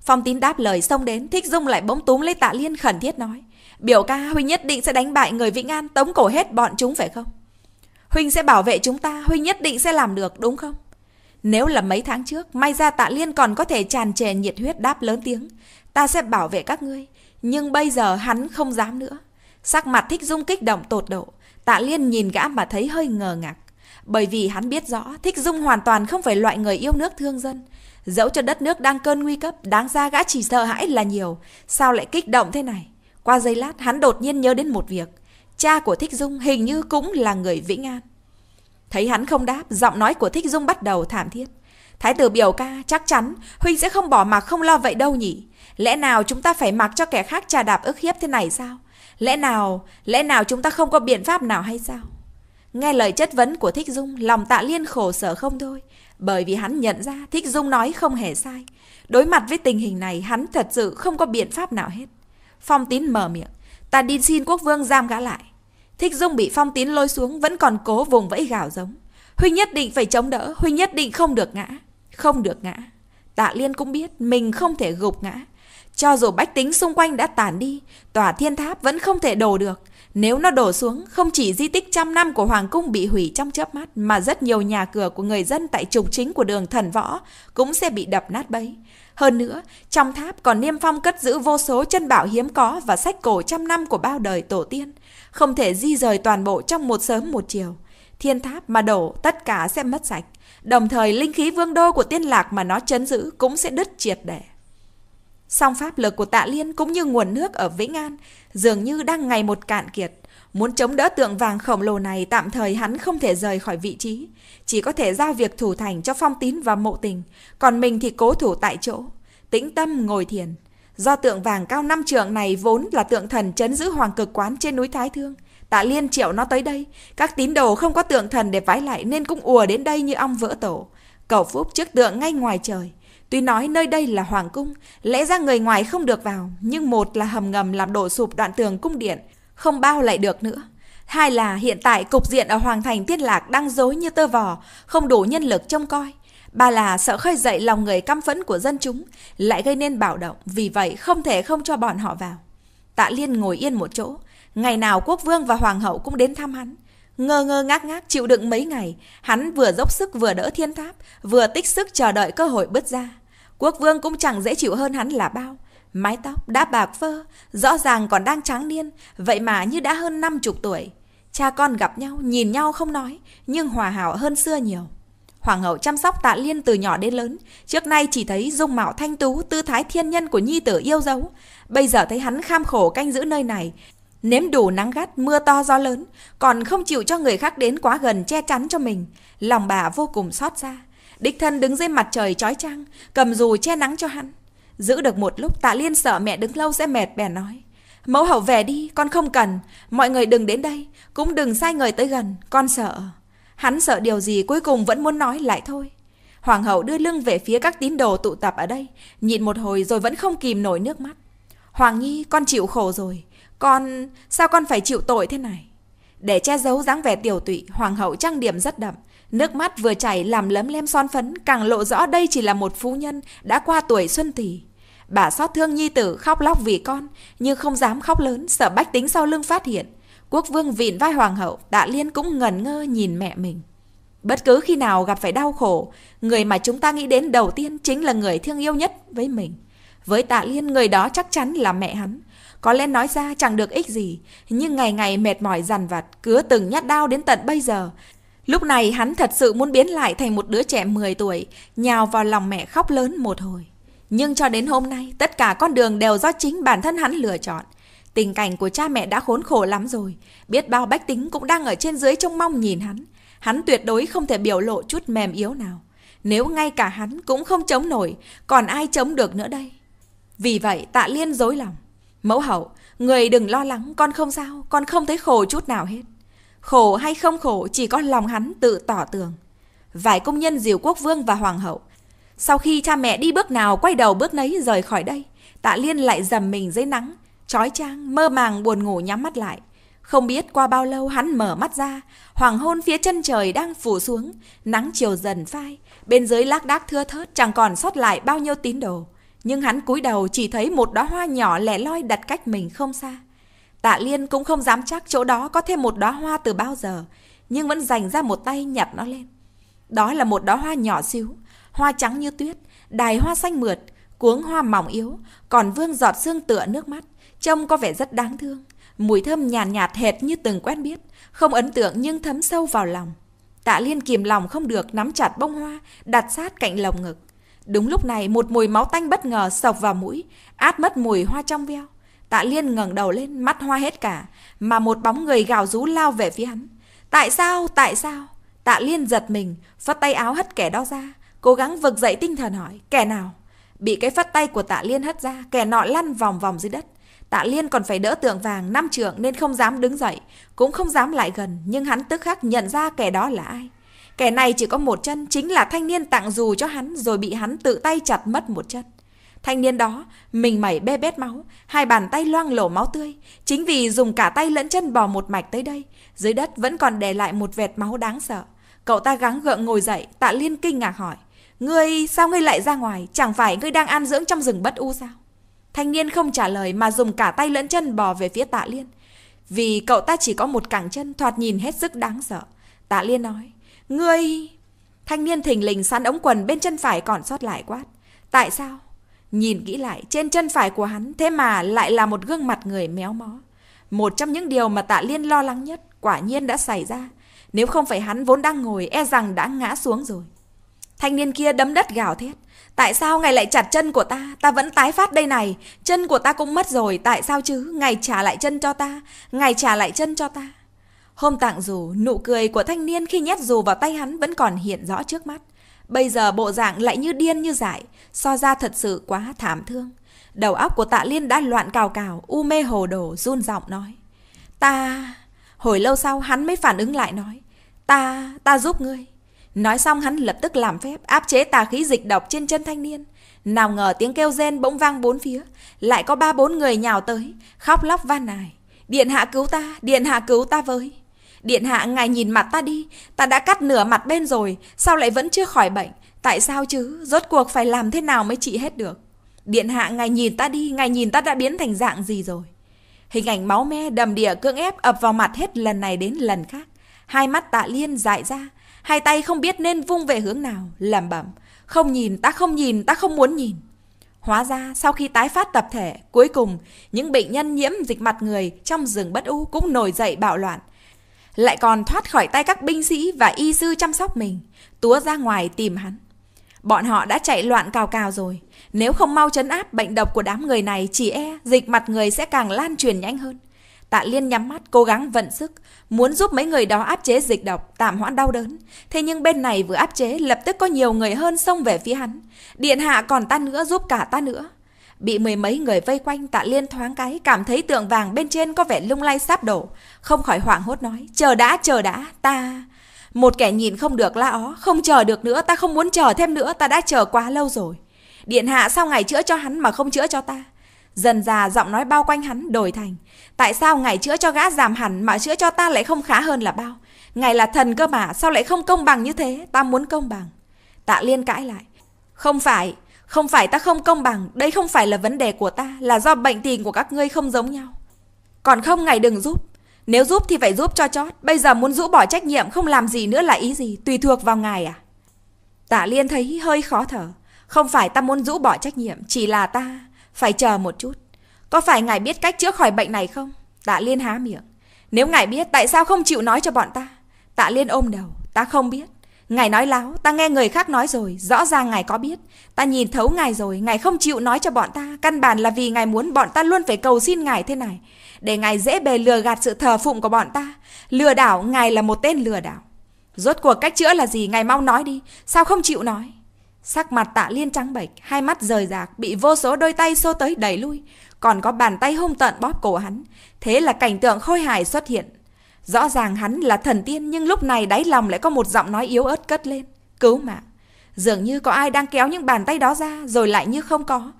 Phong Tín đáp lời xông đến, Thích Dung lại bỗng túm lấy Tạ Liên khẩn thiết nói. Biểu ca Huynh nhất định sẽ đánh bại người Vĩnh An, tống cổ hết bọn chúng phải không? Huynh sẽ bảo vệ chúng ta, Huynh nhất định sẽ làm được đúng không? Nếu là mấy tháng trước, may ra tạ liên còn có thể tràn trề nhiệt huyết đáp lớn tiếng. Ta sẽ bảo vệ các ngươi. Nhưng bây giờ hắn không dám nữa. Sắc mặt thích dung kích động tột độ. Tạ liên nhìn gã mà thấy hơi ngờ ngạc. Bởi vì hắn biết rõ thích dung hoàn toàn không phải loại người yêu nước thương dân. Dẫu cho đất nước đang cơn nguy cấp, đáng ra gã chỉ sợ hãi là nhiều. Sao lại kích động thế này? Qua giây lát, hắn đột nhiên nhớ đến một việc. Cha của Thích Dung hình như cũng là người Vĩnh An. Thấy hắn không đáp, giọng nói của Thích Dung bắt đầu thảm thiết. Thái tử biểu ca, chắc chắn, Huynh sẽ không bỏ mặc không lo vậy đâu nhỉ? Lẽ nào chúng ta phải mặc cho kẻ khác trà đạp ức hiếp thế này sao? Lẽ nào, lẽ nào chúng ta không có biện pháp nào hay sao? Nghe lời chất vấn của Thích Dung, lòng tạ liên khổ sở không thôi. Bởi vì hắn nhận ra Thích Dung nói không hề sai. Đối mặt với tình hình này, hắn thật sự không có biện pháp nào hết. Phong tín mở miệng. Ta đi xin quốc vương giam gã lại. Thích Dung bị Phong Tín lôi xuống vẫn còn cố vùng vẫy gào giống. Huynh nhất định phải chống đỡ, Huynh nhất định không được ngã. Không được ngã. Tạ Liên cũng biết mình không thể gục ngã. Cho dù bách tính xung quanh đã tản đi, tòa thiên tháp vẫn không thể đổ được. Nếu nó đổ xuống, không chỉ di tích trăm năm của Hoàng Cung bị hủy trong chớp mắt, mà rất nhiều nhà cửa của người dân tại trục chính của đường thần võ cũng sẽ bị đập nát bấy. Hơn nữa, trong tháp còn niêm phong cất giữ vô số chân bảo hiếm có và sách cổ trăm năm của bao đời tổ tiên không thể di rời toàn bộ trong một sớm một chiều. Thiên tháp mà đổ, tất cả sẽ mất sạch. Đồng thời, linh khí vương đô của tiên lạc mà nó chấn giữ cũng sẽ đứt triệt để. Song pháp lực của tạ liên cũng như nguồn nước ở Vĩnh An dường như đang ngày một cạn kiệt. Muốn chống đỡ tượng vàng khổng lồ này tạm thời hắn không thể rời khỏi vị trí. Chỉ có thể giao việc thủ thành cho phong tín và mộ tình. Còn mình thì cố thủ tại chỗ. Tĩnh tâm ngồi thiền. Do tượng vàng cao năm trượng này vốn là tượng thần chấn giữ hoàng cực quán trên núi Thái Thương. Tạ Liên triệu nó tới đây, các tín đồ không có tượng thần để vái lại nên cũng ùa đến đây như ong vỡ tổ. Cầu phúc trước tượng ngay ngoài trời. Tuy nói nơi đây là hoàng cung, lẽ ra người ngoài không được vào, nhưng một là hầm ngầm làm đổ sụp đoạn tường cung điện, không bao lại được nữa. Hai là hiện tại cục diện ở Hoàng thành Tiên Lạc đang dối như tơ vò, không đủ nhân lực trông coi. Ba là sợ khơi dậy lòng người căm phẫn của dân chúng, lại gây nên bạo động, vì vậy không thể không cho bọn họ vào. Tạ Liên ngồi yên một chỗ, ngày nào quốc vương và hoàng hậu cũng đến thăm hắn. Ngơ ngơ ngác ngác chịu đựng mấy ngày, hắn vừa dốc sức vừa đỡ thiên tháp, vừa tích sức chờ đợi cơ hội bứt ra. Quốc vương cũng chẳng dễ chịu hơn hắn là bao. Mái tóc đã bạc phơ, rõ ràng còn đang trắng niên, vậy mà như đã hơn năm chục tuổi. Cha con gặp nhau, nhìn nhau không nói, nhưng hòa hảo hơn xưa nhiều. Hoàng hậu chăm sóc tạ liên từ nhỏ đến lớn, trước nay chỉ thấy dung mạo thanh tú, tư thái thiên nhân của nhi tử yêu dấu. Bây giờ thấy hắn kham khổ canh giữ nơi này, nếm đủ nắng gắt, mưa to gió lớn, còn không chịu cho người khác đến quá gần che chắn cho mình. Lòng bà vô cùng xót xa. Đích thân đứng dưới mặt trời chói trăng, cầm dù che nắng cho hắn. Giữ được một lúc tạ liên sợ mẹ đứng lâu sẽ mệt bèn nói. Mẫu hậu về đi, con không cần, mọi người đừng đến đây, cũng đừng sai người tới gần, con sợ. Hắn sợ điều gì cuối cùng vẫn muốn nói lại thôi. Hoàng hậu đưa lưng về phía các tín đồ tụ tập ở đây, nhịn một hồi rồi vẫn không kìm nổi nước mắt. Hoàng Nhi, con chịu khổ rồi. Con... sao con phải chịu tội thế này? Để che giấu dáng vẻ tiểu tụy, hoàng hậu trang điểm rất đậm. Nước mắt vừa chảy làm lấm lem son phấn, càng lộ rõ đây chỉ là một phu nhân đã qua tuổi xuân tỷ. Bà xót thương nhi tử khóc lóc vì con, nhưng không dám khóc lớn, sợ bách tính sau lưng phát hiện. Quốc vương vịn vai hoàng hậu, Tạ Liên cũng ngẩn ngơ nhìn mẹ mình. Bất cứ khi nào gặp phải đau khổ, người mà chúng ta nghĩ đến đầu tiên chính là người thương yêu nhất với mình. Với Tạ Liên người đó chắc chắn là mẹ hắn. Có lẽ nói ra chẳng được ích gì, nhưng ngày ngày mệt mỏi dằn vặt, cứ từng nhát đau đến tận bây giờ. Lúc này hắn thật sự muốn biến lại thành một đứa trẻ 10 tuổi, nhào vào lòng mẹ khóc lớn một hồi. Nhưng cho đến hôm nay, tất cả con đường đều do chính bản thân hắn lựa chọn. Tình cảnh của cha mẹ đã khốn khổ lắm rồi, biết bao bách tính cũng đang ở trên dưới trông mong nhìn hắn. Hắn tuyệt đối không thể biểu lộ chút mềm yếu nào. Nếu ngay cả hắn cũng không chống nổi, còn ai chống được nữa đây? Vì vậy tạ liên dối lòng. Mẫu hậu, người đừng lo lắng, con không sao, con không thấy khổ chút nào hết. Khổ hay không khổ chỉ có lòng hắn tự tỏ tường. Vài công nhân diều quốc vương và hoàng hậu. Sau khi cha mẹ đi bước nào quay đầu bước nấy rời khỏi đây, tạ liên lại dầm mình dưới nắng, Chói chang, mơ màng buồn ngủ nhắm mắt lại. Không biết qua bao lâu hắn mở mắt ra, hoàng hôn phía chân trời đang phủ xuống, nắng chiều dần phai, bên dưới lác đác thưa thớt chẳng còn sót lại bao nhiêu tín đồ. Nhưng hắn cúi đầu chỉ thấy một đóa hoa nhỏ lẻ loi đặt cách mình không xa. Tạ Liên cũng không dám chắc chỗ đó có thêm một đóa hoa từ bao giờ, nhưng vẫn dành ra một tay nhặt nó lên. Đó là một đóa hoa nhỏ xíu, hoa trắng như tuyết, đài hoa xanh mượt, cuống hoa mỏng yếu, còn vương giọt sương tựa nước mắt. Trông có vẻ rất đáng thương, mùi thơm nhàn nhạt, nhạt hệt như từng quen biết, không ấn tượng nhưng thấm sâu vào lòng. Tạ Liên kìm lòng không được nắm chặt bông hoa, đặt sát cạnh lồng ngực. Đúng lúc này một mùi máu tanh bất ngờ sộc vào mũi, át mất mùi hoa trong veo. Tạ Liên ngẩng đầu lên, mắt hoa hết cả, mà một bóng người gào rú lao về phía hắn. Tại sao? Tại sao? Tạ Liên giật mình, phất tay áo hất kẻ đó ra, cố gắng vực dậy tinh thần hỏi, kẻ nào? Bị cái phất tay của Tạ Liên hất ra, kẻ nọ lăn vòng vòng dưới đất. Tạ Liên còn phải đỡ tượng vàng năm trượng nên không dám đứng dậy, cũng không dám lại gần, nhưng hắn tức khắc nhận ra kẻ đó là ai. Kẻ này chỉ có một chân, chính là thanh niên tặng dù cho hắn rồi bị hắn tự tay chặt mất một chân. Thanh niên đó, mình mẩy bê bết máu, hai bàn tay loang lổ máu tươi, chính vì dùng cả tay lẫn chân bò một mạch tới đây, dưới đất vẫn còn để lại một vệt máu đáng sợ. Cậu ta gắng gượng ngồi dậy, Tạ Liên kinh ngạc hỏi: "Ngươi sao ngươi lại ra ngoài, chẳng phải ngươi đang an dưỡng trong rừng bất u sao?" Thanh niên không trả lời mà dùng cả tay lẫn chân bò về phía tạ liên. Vì cậu ta chỉ có một cẳng chân thoạt nhìn hết sức đáng sợ. Tạ liên nói, ngươi... Thanh niên thình lình săn ống quần bên chân phải còn sót lại quát. Tại sao? Nhìn kỹ lại, trên chân phải của hắn thế mà lại là một gương mặt người méo mó. Một trong những điều mà tạ liên lo lắng nhất quả nhiên đã xảy ra. Nếu không phải hắn vốn đang ngồi e rằng đã ngã xuống rồi. Thanh niên kia đấm đất gào thét. Tại sao ngài lại chặt chân của ta? Ta vẫn tái phát đây này. Chân của ta cũng mất rồi. Tại sao chứ? Ngài trả lại chân cho ta. Ngài trả lại chân cho ta. Hôm tặng dù, nụ cười của thanh niên khi nhét dù vào tay hắn vẫn còn hiện rõ trước mắt. Bây giờ bộ dạng lại như điên như dại. So ra thật sự quá thảm thương. Đầu óc của tạ liên đã loạn cào cào, u mê hồ đồ, run giọng nói. Ta... Hồi lâu sau hắn mới phản ứng lại nói. Ta... Ta giúp ngươi. Nói xong hắn lập tức làm phép áp chế tà khí dịch độc trên chân thanh niên. Nào ngờ tiếng kêu rên bỗng vang bốn phía, lại có ba bốn người nhào tới, khóc lóc van nài. Điện hạ cứu ta, điện hạ cứu ta với. Điện hạ ngài nhìn mặt ta đi, ta đã cắt nửa mặt bên rồi, sao lại vẫn chưa khỏi bệnh? Tại sao chứ, rốt cuộc phải làm thế nào mới trị hết được? Điện hạ ngài nhìn ta đi, ngài nhìn ta đã biến thành dạng gì rồi? Hình ảnh máu me đầm đìa cưỡng ép ập vào mặt hết lần này đến lần khác. Hai mắt tạ liên dại ra, Hai tay không biết nên vung về hướng nào, lẩm bẩm. Không nhìn, ta không nhìn, ta không muốn nhìn. Hóa ra, sau khi tái phát tập thể, cuối cùng, những bệnh nhân nhiễm dịch mặt người trong rừng bất u cũng nổi dậy bạo loạn. Lại còn thoát khỏi tay các binh sĩ và y sư chăm sóc mình, túa ra ngoài tìm hắn. Bọn họ đã chạy loạn cào cào rồi. Nếu không mau chấn áp bệnh độc của đám người này chỉ e dịch mặt người sẽ càng lan truyền nhanh hơn. Tạ Liên nhắm mắt, cố gắng vận sức, muốn giúp mấy người đó áp chế dịch độc, tạm hoãn đau đớn. Thế nhưng bên này vừa áp chế, lập tức có nhiều người hơn xông về phía hắn. Điện hạ còn ta nữa giúp cả ta nữa. Bị mười mấy người vây quanh tạ liên thoáng cái Cảm thấy tượng vàng bên trên có vẻ lung lay sắp đổ Không khỏi hoảng hốt nói Chờ đã chờ đã ta Một kẻ nhìn không được la ó Không chờ được nữa ta không muốn chờ thêm nữa Ta đã chờ quá lâu rồi Điện hạ sao ngày chữa cho hắn mà không chữa cho ta Dần già giọng nói bao quanh hắn đổi thành Tại sao ngài chữa cho gã giảm hẳn Mà chữa cho ta lại không khá hơn là bao Ngài là thần cơ mà Sao lại không công bằng như thế Ta muốn công bằng Tạ Liên cãi lại Không phải Không phải ta không công bằng Đây không phải là vấn đề của ta Là do bệnh tình của các ngươi không giống nhau Còn không ngài đừng giúp Nếu giúp thì phải giúp cho chót Bây giờ muốn rũ bỏ trách nhiệm Không làm gì nữa là ý gì Tùy thuộc vào ngài à Tạ Liên thấy hơi khó thở Không phải ta muốn rũ bỏ trách nhiệm Chỉ là ta phải chờ một chút. Có phải ngài biết cách chữa khỏi bệnh này không? Tạ Liên há miệng. Nếu ngài biết tại sao không chịu nói cho bọn ta? Tạ Liên ôm đầu. Ta không biết. Ngài nói láo, ta nghe người khác nói rồi, rõ ràng ngài có biết. Ta nhìn thấu ngài rồi, ngài không chịu nói cho bọn ta. Căn bản là vì ngài muốn bọn ta luôn phải cầu xin ngài thế này. Để ngài dễ bề lừa gạt sự thờ phụng của bọn ta. Lừa đảo, ngài là một tên lừa đảo. Rốt cuộc cách chữa là gì, ngài mau nói đi. Sao không chịu nói? Sắc mặt tạ liên trắng bệch, hai mắt rời rạc, bị vô số đôi tay xô tới đẩy lui. Còn có bàn tay hung tận bóp cổ hắn. Thế là cảnh tượng khôi hài xuất hiện. Rõ ràng hắn là thần tiên nhưng lúc này đáy lòng lại có một giọng nói yếu ớt cất lên. Cứu mạng. Dường như có ai đang kéo những bàn tay đó ra rồi lại như không có.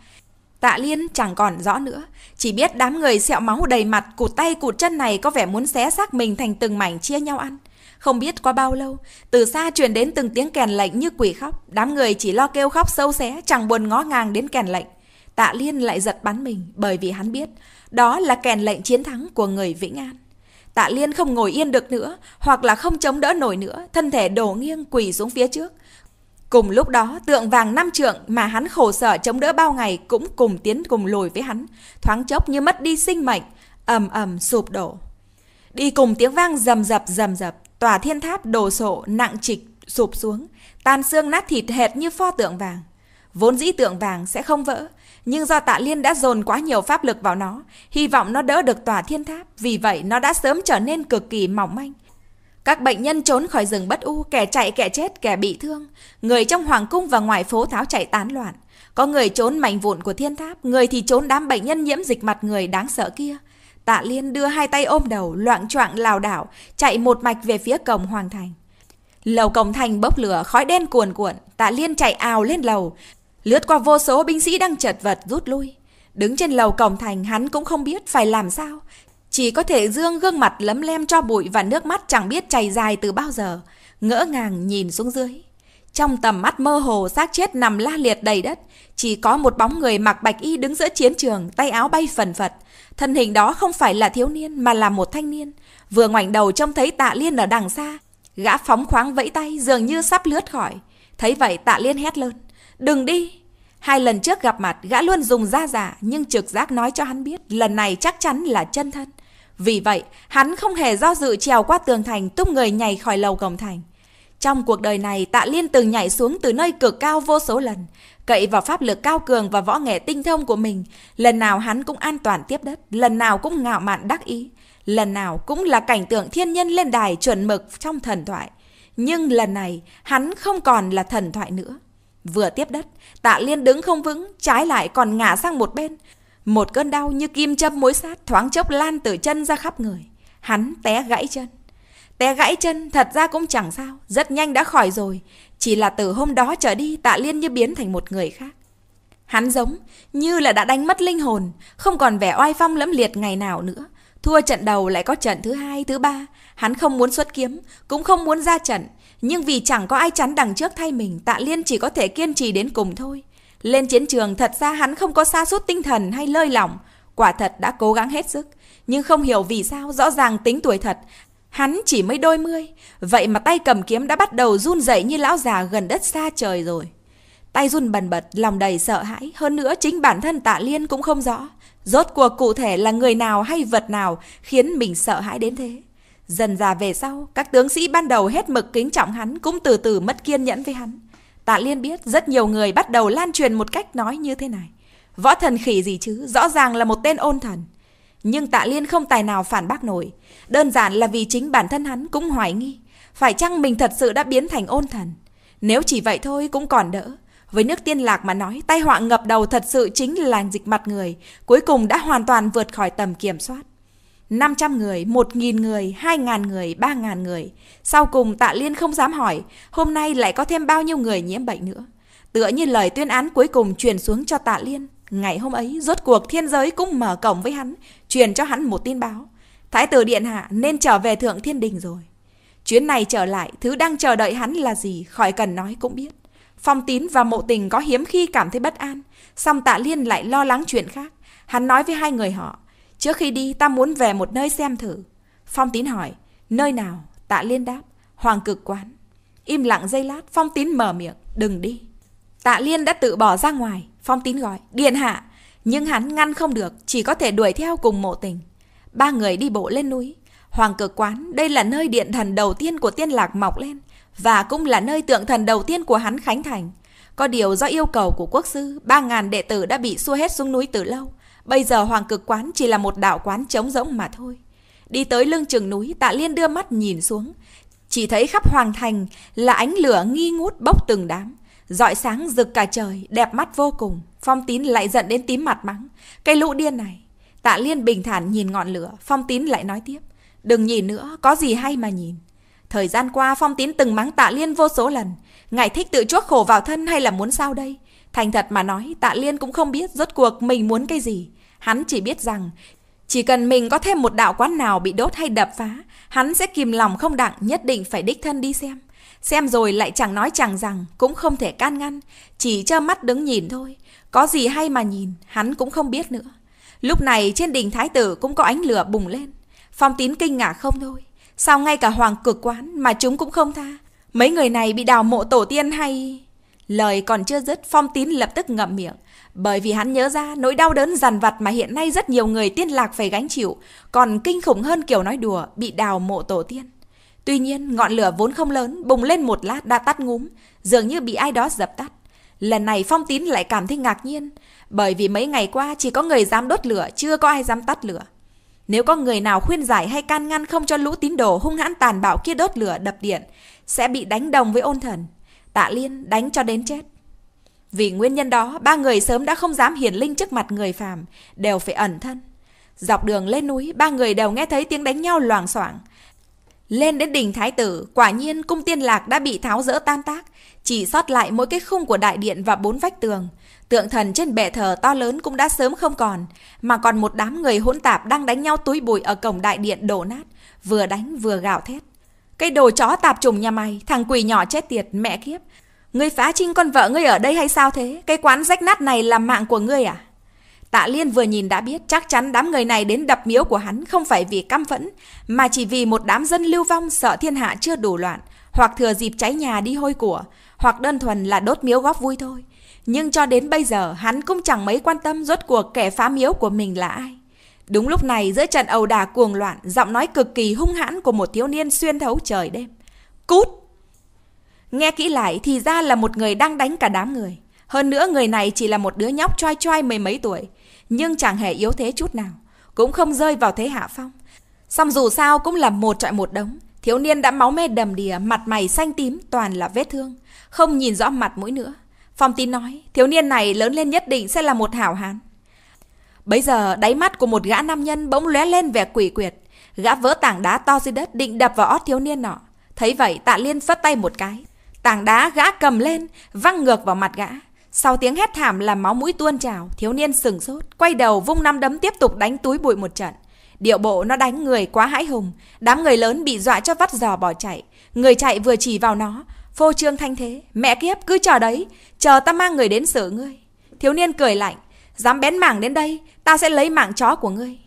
Tạ Liên chẳng còn rõ nữa, chỉ biết đám người sẹo máu đầy mặt, cụt tay cụt chân này có vẻ muốn xé xác mình thành từng mảnh chia nhau ăn. Không biết qua bao lâu, từ xa truyền đến từng tiếng kèn lệnh như quỷ khóc, đám người chỉ lo kêu khóc sâu xé, chẳng buồn ngó ngàng đến kèn lệnh. Tạ Liên lại giật bắn mình bởi vì hắn biết đó là kèn lệnh chiến thắng của người Vĩnh An. Tạ Liên không ngồi yên được nữa, hoặc là không chống đỡ nổi nữa, thân thể đổ nghiêng quỳ xuống phía trước. Cùng lúc đó, tượng vàng năm trượng mà hắn khổ sở chống đỡ bao ngày cũng cùng tiến cùng lùi với hắn, thoáng chốc như mất đi sinh mệnh, ầm ầm sụp đổ. Đi cùng tiếng vang rầm rập rầm rập, tòa thiên tháp đồ sộ nặng trịch sụp xuống, tan xương nát thịt hệt như pho tượng vàng. Vốn dĩ tượng vàng sẽ không vỡ, nhưng do tạ liên đã dồn quá nhiều pháp lực vào nó, hy vọng nó đỡ được tòa thiên tháp, vì vậy nó đã sớm trở nên cực kỳ mỏng manh. Các bệnh nhân trốn khỏi rừng bất u, kẻ chạy kẻ chết, kẻ bị thương. Người trong hoàng cung và ngoài phố tháo chạy tán loạn. Có người trốn mảnh vụn của thiên tháp, người thì trốn đám bệnh nhân nhiễm dịch mặt người đáng sợ kia. Tạ Liên đưa hai tay ôm đầu, loạn choạng lảo đảo, chạy một mạch về phía cổng hoàng thành. Lầu cổng thành bốc lửa, khói đen cuồn cuộn, Tạ Liên chạy ào lên lầu, lướt qua vô số binh sĩ đang chật vật rút lui. Đứng trên lầu cổng thành hắn cũng không biết phải làm sao, chỉ có thể dương gương mặt lấm lem cho bụi và nước mắt chẳng biết chảy dài từ bao giờ, ngỡ ngàng nhìn xuống dưới. Trong tầm mắt mơ hồ xác chết nằm la liệt đầy đất, chỉ có một bóng người mặc bạch y đứng giữa chiến trường, tay áo bay phần phật, Thân hình đó không phải là thiếu niên mà là một thanh niên. Vừa ngoảnh đầu trông thấy tạ liên ở đằng xa. Gã phóng khoáng vẫy tay dường như sắp lướt khỏi. Thấy vậy tạ liên hét lớn Đừng đi! Hai lần trước gặp mặt gã luôn dùng da giả nhưng trực giác nói cho hắn biết lần này chắc chắn là chân thân. Vì vậy hắn không hề do dự trèo qua tường thành tung người nhảy khỏi lầu cổng thành. Trong cuộc đời này tạ liên từng nhảy xuống từ nơi cực cao vô số lần cậy vào pháp lực cao cường và võ nghệ tinh thông của mình, lần nào hắn cũng an toàn tiếp đất, lần nào cũng ngạo mạn đắc ý, lần nào cũng là cảnh tượng thiên nhân lên đài chuẩn mực trong thần thoại. Nhưng lần này, hắn không còn là thần thoại nữa. Vừa tiếp đất, tạ liên đứng không vững, trái lại còn ngã sang một bên. Một cơn đau như kim châm mối sát thoáng chốc lan từ chân ra khắp người. Hắn té gãy chân. Té gãy chân thật ra cũng chẳng sao, rất nhanh đã khỏi rồi. Chỉ là từ hôm đó trở đi tạ liên như biến thành một người khác. Hắn giống như là đã đánh mất linh hồn, không còn vẻ oai phong lẫm liệt ngày nào nữa. Thua trận đầu lại có trận thứ hai, thứ ba. Hắn không muốn xuất kiếm, cũng không muốn ra trận. Nhưng vì chẳng có ai chắn đằng trước thay mình, tạ liên chỉ có thể kiên trì đến cùng thôi. Lên chiến trường thật ra hắn không có xa sút tinh thần hay lơi lỏng. Quả thật đã cố gắng hết sức. Nhưng không hiểu vì sao rõ ràng tính tuổi thật, Hắn chỉ mới đôi mươi, vậy mà tay cầm kiếm đã bắt đầu run rẩy như lão già gần đất xa trời rồi. Tay run bần bật, lòng đầy sợ hãi, hơn nữa chính bản thân tạ liên cũng không rõ. Rốt cuộc cụ thể là người nào hay vật nào khiến mình sợ hãi đến thế. Dần già về sau, các tướng sĩ ban đầu hết mực kính trọng hắn cũng từ từ mất kiên nhẫn với hắn. Tạ Liên biết rất nhiều người bắt đầu lan truyền một cách nói như thế này. Võ thần khỉ gì chứ, rõ ràng là một tên ôn thần. Nhưng Tạ Liên không tài nào phản bác nổi. Đơn giản là vì chính bản thân hắn cũng hoài nghi. Phải chăng mình thật sự đã biến thành ôn thần? Nếu chỉ vậy thôi cũng còn đỡ. Với nước tiên lạc mà nói, tai họa ngập đầu thật sự chính là dịch mặt người, cuối cùng đã hoàn toàn vượt khỏi tầm kiểm soát. 500 người, 1.000 người, 2.000 người, 3.000 người. Sau cùng Tạ Liên không dám hỏi, hôm nay lại có thêm bao nhiêu người nhiễm bệnh nữa. Tựa như lời tuyên án cuối cùng truyền xuống cho Tạ Liên, Ngày hôm ấy, rốt cuộc thiên giới cũng mở cổng với hắn, truyền cho hắn một tin báo. Thái tử Điện Hạ nên trở về Thượng Thiên Đình rồi. Chuyến này trở lại, thứ đang chờ đợi hắn là gì, khỏi cần nói cũng biết. Phong tín và mộ tình có hiếm khi cảm thấy bất an, song tạ liên lại lo lắng chuyện khác. Hắn nói với hai người họ, trước khi đi ta muốn về một nơi xem thử. Phong tín hỏi, nơi nào? Tạ liên đáp, hoàng cực quán. Im lặng giây lát, phong tín mở miệng, đừng đi. Tạ liên đã tự bỏ ra ngoài, Phong tín gọi, điện hạ, nhưng hắn ngăn không được, chỉ có thể đuổi theo cùng mộ tình. Ba người đi bộ lên núi. Hoàng cực quán, đây là nơi điện thần đầu tiên của tiên lạc mọc lên, và cũng là nơi tượng thần đầu tiên của hắn khánh thành. Có điều do yêu cầu của quốc sư, ba ngàn đệ tử đã bị xua hết xuống núi từ lâu. Bây giờ hoàng cực quán chỉ là một đạo quán trống rỗng mà thôi. Đi tới lưng chừng núi, tạ liên đưa mắt nhìn xuống. Chỉ thấy khắp hoàng thành là ánh lửa nghi ngút bốc từng đám. Dọi sáng rực cả trời, đẹp mắt vô cùng. Phong tín lại giận đến tím mặt mắng. Cái lũ điên này. Tạ Liên bình thản nhìn ngọn lửa, Phong tín lại nói tiếp. Đừng nhìn nữa, có gì hay mà nhìn. Thời gian qua Phong tín từng mắng Tạ Liên vô số lần. Ngài thích tự chuốc khổ vào thân hay là muốn sao đây? Thành thật mà nói, Tạ Liên cũng không biết rốt cuộc mình muốn cái gì. Hắn chỉ biết rằng chỉ cần mình có thêm một đạo quán nào bị đốt hay đập phá, hắn sẽ kìm lòng không đặng nhất định phải đích thân đi xem. Xem rồi lại chẳng nói chẳng rằng, cũng không thể can ngăn, chỉ cho mắt đứng nhìn thôi. Có gì hay mà nhìn, hắn cũng không biết nữa. Lúc này trên đỉnh thái tử cũng có ánh lửa bùng lên. Phong tín kinh ngạc không thôi. Sao ngay cả hoàng cực quán mà chúng cũng không tha? Mấy người này bị đào mộ tổ tiên hay... Lời còn chưa dứt, phong tín lập tức ngậm miệng. Bởi vì hắn nhớ ra nỗi đau đớn dằn vặt mà hiện nay rất nhiều người tiên lạc phải gánh chịu. Còn kinh khủng hơn kiểu nói đùa, bị đào mộ tổ tiên. Tuy nhiên, ngọn lửa vốn không lớn, bùng lên một lát đã tắt ngúm, dường như bị ai đó dập tắt. Lần này Phong Tín lại cảm thấy ngạc nhiên, bởi vì mấy ngày qua chỉ có người dám đốt lửa, chưa có ai dám tắt lửa. Nếu có người nào khuyên giải hay can ngăn không cho lũ tín đồ hung hãn tàn bạo kia đốt lửa đập điện, sẽ bị đánh đồng với ôn thần. Tạ Liên đánh cho đến chết. Vì nguyên nhân đó, ba người sớm đã không dám hiển linh trước mặt người phàm, đều phải ẩn thân. Dọc đường lên núi, ba người đều nghe thấy tiếng đánh nhau loảng xoảng. Lên đến đỉnh thái tử, quả nhiên cung tiên lạc đã bị tháo rỡ tan tác, chỉ sót lại mỗi cái khung của đại điện và bốn vách tường. Tượng thần trên bệ thờ to lớn cũng đã sớm không còn, mà còn một đám người hỗn tạp đang đánh nhau túi bụi ở cổng đại điện đổ nát, vừa đánh vừa gào thét. Cái đồ chó tạp trùng nhà mày, thằng quỷ nhỏ chết tiệt, mẹ kiếp. Ngươi phá trinh con vợ ngươi ở đây hay sao thế? Cái quán rách nát này là mạng của ngươi à? Tạ Liên vừa nhìn đã biết chắc chắn đám người này đến đập miếu của hắn không phải vì căm phẫn, mà chỉ vì một đám dân lưu vong sợ thiên hạ chưa đủ loạn, hoặc thừa dịp cháy nhà đi hôi của, hoặc đơn thuần là đốt miếu góp vui thôi. Nhưng cho đến bây giờ hắn cũng chẳng mấy quan tâm rốt cuộc kẻ phá miếu của mình là ai. Đúng lúc này giữa trận ầu đà cuồng loạn, giọng nói cực kỳ hung hãn của một thiếu niên xuyên thấu trời đêm. Cút! Nghe kỹ lại thì ra là một người đang đánh cả đám người. Hơn nữa người này chỉ là một đứa nhóc choai choai mười mấy tuổi nhưng chẳng hề yếu thế chút nào, cũng không rơi vào thế hạ phong. xong dù sao cũng là một trại một đống, thiếu niên đã máu mê đầm đìa, mặt mày xanh tím toàn là vết thương, không nhìn rõ mặt mũi nữa. Phong tín nói, thiếu niên này lớn lên nhất định sẽ là một hảo hán. Bấy giờ đáy mắt của một gã nam nhân bỗng lóe lên vẻ quỷ quyệt, gã vỡ tảng đá to dưới đất định đập vào ót thiếu niên nọ. Thấy vậy tạ liên phất tay một cái, tảng đá gã cầm lên, văng ngược vào mặt gã. Sau tiếng hét thảm làm máu mũi tuôn trào, thiếu niên sừng sốt, quay đầu vung năm đấm tiếp tục đánh túi bụi một trận. Điệu bộ nó đánh người quá hãi hùng, đám người lớn bị dọa cho vắt giò bỏ chạy. Người chạy vừa chỉ vào nó, phô trương thanh thế, mẹ kiếp cứ chờ đấy, chờ ta mang người đến xử ngươi. Thiếu niên cười lạnh, dám bén mảng đến đây, ta sẽ lấy mạng chó của ngươi.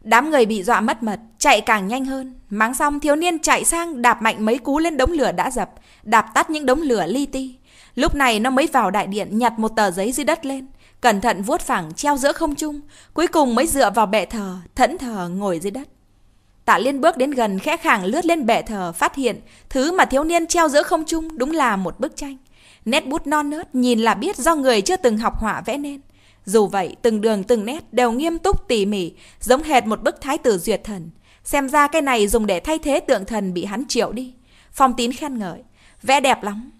Đám người bị dọa mất mật, chạy càng nhanh hơn. Mắng xong thiếu niên chạy sang đạp mạnh mấy cú lên đống lửa đã dập, đạp tắt những đống lửa li ti. Lúc này nó mới vào đại điện nhặt một tờ giấy dưới đất lên, cẩn thận vuốt phẳng treo giữa không trung, cuối cùng mới dựa vào bệ thờ, thẫn thờ ngồi dưới đất. Tạ Liên bước đến gần khẽ khàng lướt lên bệ thờ phát hiện thứ mà thiếu niên treo giữa không trung đúng là một bức tranh. Nét bút non nớt nhìn là biết do người chưa từng học họa vẽ nên. Dù vậy, từng đường từng nét đều nghiêm túc tỉ mỉ, giống hệt một bức thái tử duyệt thần. Xem ra cái này dùng để thay thế tượng thần bị hắn triệu đi. Phong tín khen ngợi. Vẽ đẹp lắm,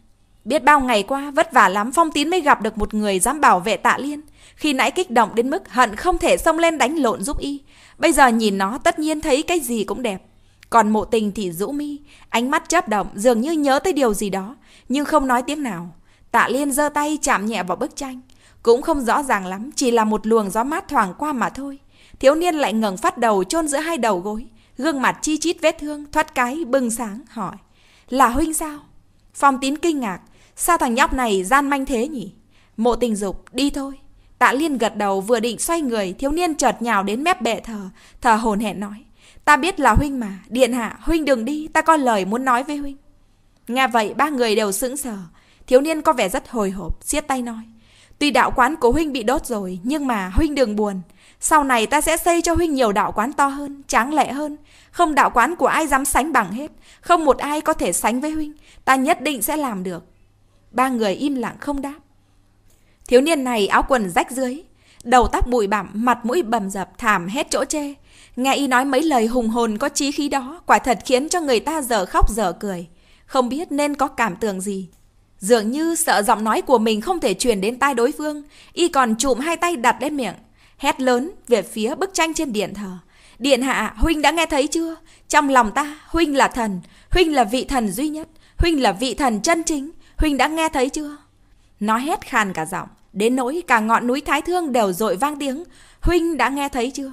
Biết bao ngày qua vất vả lắm Phong Tín mới gặp được một người dám bảo vệ Tạ Liên. Khi nãy kích động đến mức hận không thể xông lên đánh lộn giúp y. Bây giờ nhìn nó tất nhiên thấy cái gì cũng đẹp. Còn mộ tình thì rũ mi, ánh mắt chớp động dường như nhớ tới điều gì đó, nhưng không nói tiếng nào. Tạ Liên giơ tay chạm nhẹ vào bức tranh. Cũng không rõ ràng lắm, chỉ là một luồng gió mát thoảng qua mà thôi. Thiếu niên lại ngẩng phát đầu chôn giữa hai đầu gối. Gương mặt chi chít vết thương, thoát cái, bừng sáng, hỏi. Là huynh sao? Phong tín kinh ngạc, Sao thằng nhóc này gian manh thế nhỉ? Mộ tình dục, đi thôi. Tạ Liên gật đầu vừa định xoay người, thiếu niên chợt nhào đến mép bệ thờ, thờ hồn hẹn nói. Ta biết là huynh mà, điện hạ, huynh đừng đi, ta có lời muốn nói với huynh. Nghe vậy ba người đều sững sờ, thiếu niên có vẻ rất hồi hộp, siết tay nói. Tuy đạo quán của huynh bị đốt rồi, nhưng mà huynh đừng buồn. Sau này ta sẽ xây cho huynh nhiều đạo quán to hơn, tráng lệ hơn. Không đạo quán của ai dám sánh bằng hết, không một ai có thể sánh với huynh. Ta nhất định sẽ làm được. Ba người im lặng không đáp. Thiếu niên này áo quần rách dưới, đầu tóc bụi bặm, mặt mũi bầm dập, thảm hết chỗ chê. Nghe y nói mấy lời hùng hồn có chí khí đó, quả thật khiến cho người ta dở khóc dở cười. Không biết nên có cảm tưởng gì. Dường như sợ giọng nói của mình không thể truyền đến tai đối phương, y còn chụm hai tay đặt lên miệng, hét lớn về phía bức tranh trên điện thờ. Điện hạ, huynh đã nghe thấy chưa? Trong lòng ta, huynh là thần, huynh là vị thần duy nhất, huynh là vị thần chân chính, Huynh đã nghe thấy chưa? Nói hết khàn cả giọng, đến nỗi cả ngọn núi Thái Thương đều dội vang tiếng. Huynh đã nghe thấy chưa?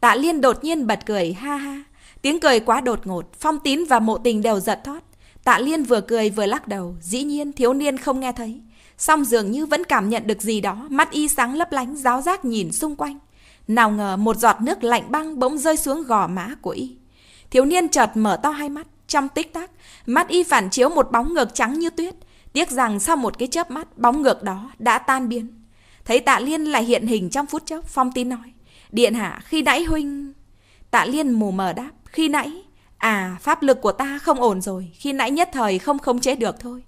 Tạ Liên đột nhiên bật cười, ha ha. Tiếng cười quá đột ngột, phong tín và mộ tình đều giật thót. Tạ Liên vừa cười vừa lắc đầu, dĩ nhiên thiếu niên không nghe thấy. Song dường như vẫn cảm nhận được gì đó, mắt y sáng lấp lánh, giáo giác nhìn xung quanh. Nào ngờ một giọt nước lạnh băng bỗng rơi xuống gò má của y. Thiếu niên chợt mở to hai mắt, trong tích tắc, mắt y phản chiếu một bóng ngược trắng như tuyết, Tiếc rằng sau một cái chớp mắt, bóng ngược đó đã tan biến. Thấy tạ liên lại hiện hình trong phút chốc, phong tin nói. Điện hạ, khi nãy huynh... Tạ liên mù mờ đáp, khi nãy... À, pháp lực của ta không ổn rồi, khi nãy nhất thời không khống chế được thôi.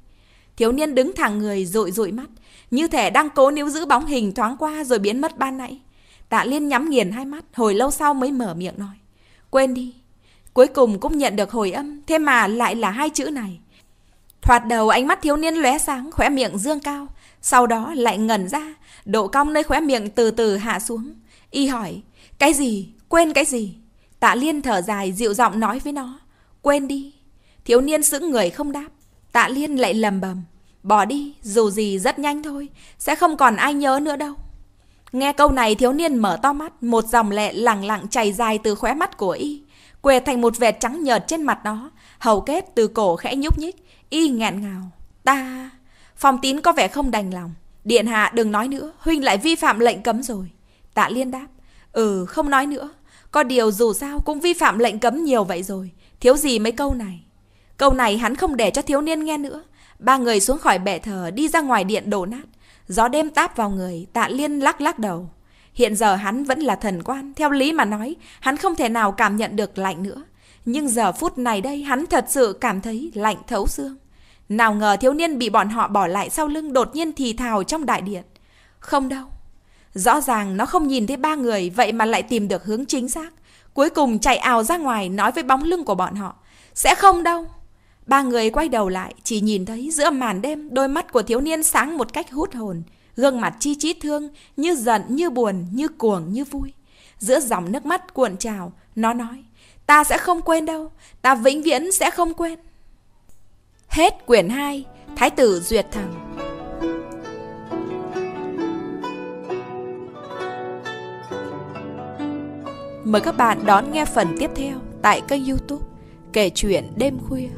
Thiếu niên đứng thẳng người rụi rụi mắt, như thể đang cố níu giữ bóng hình thoáng qua rồi biến mất ban nãy. Tạ Liên nhắm nghiền hai mắt, hồi lâu sau mới mở miệng nói. Quên đi. Cuối cùng cũng nhận được hồi âm, thế mà lại là hai chữ này. Thoạt đầu ánh mắt thiếu niên lóe sáng, khóe miệng dương cao, sau đó lại ngẩn ra, độ cong nơi khóe miệng từ từ hạ xuống. Y hỏi, cái gì, quên cái gì? Tạ Liên thở dài dịu giọng nói với nó, quên đi. Thiếu niên sững người không đáp, Tạ Liên lại lầm bầm, bỏ đi, dù gì rất nhanh thôi, sẽ không còn ai nhớ nữa đâu. Nghe câu này thiếu niên mở to mắt, một dòng lệ lặng lặng chảy dài từ khóe mắt của y, quẹt thành một vệt trắng nhợt trên mặt nó, hầu kết từ cổ khẽ nhúc nhích, Y nghẹn ngào. Ta... Phong tín có vẻ không đành lòng. Điện hạ đừng nói nữa. Huynh lại vi phạm lệnh cấm rồi. Tạ liên đáp. Ừ không nói nữa. Có điều dù sao cũng vi phạm lệnh cấm nhiều vậy rồi. Thiếu gì mấy câu này. Câu này hắn không để cho thiếu niên nghe nữa. Ba người xuống khỏi bệ thờ đi ra ngoài điện đổ nát. Gió đêm táp vào người, tạ liên lắc lắc đầu. Hiện giờ hắn vẫn là thần quan, theo lý mà nói, hắn không thể nào cảm nhận được lạnh nữa. Nhưng giờ phút này đây hắn thật sự cảm thấy lạnh thấu xương. Nào ngờ thiếu niên bị bọn họ bỏ lại sau lưng đột nhiên thì thào trong đại điện. Không đâu. Rõ ràng nó không nhìn thấy ba người vậy mà lại tìm được hướng chính xác. Cuối cùng chạy ào ra ngoài nói với bóng lưng của bọn họ. Sẽ không đâu. Ba người quay đầu lại chỉ nhìn thấy giữa màn đêm đôi mắt của thiếu niên sáng một cách hút hồn. Gương mặt chi chít thương như giận như buồn như cuồng như vui. Giữa dòng nước mắt cuộn trào nó nói Ta sẽ không quên đâu, ta vĩnh viễn sẽ không quên. Hết quyển 2, Thái tử duyệt thẳng. Mời các bạn đón nghe phần tiếp theo tại kênh youtube Kể chuyện đêm khuya.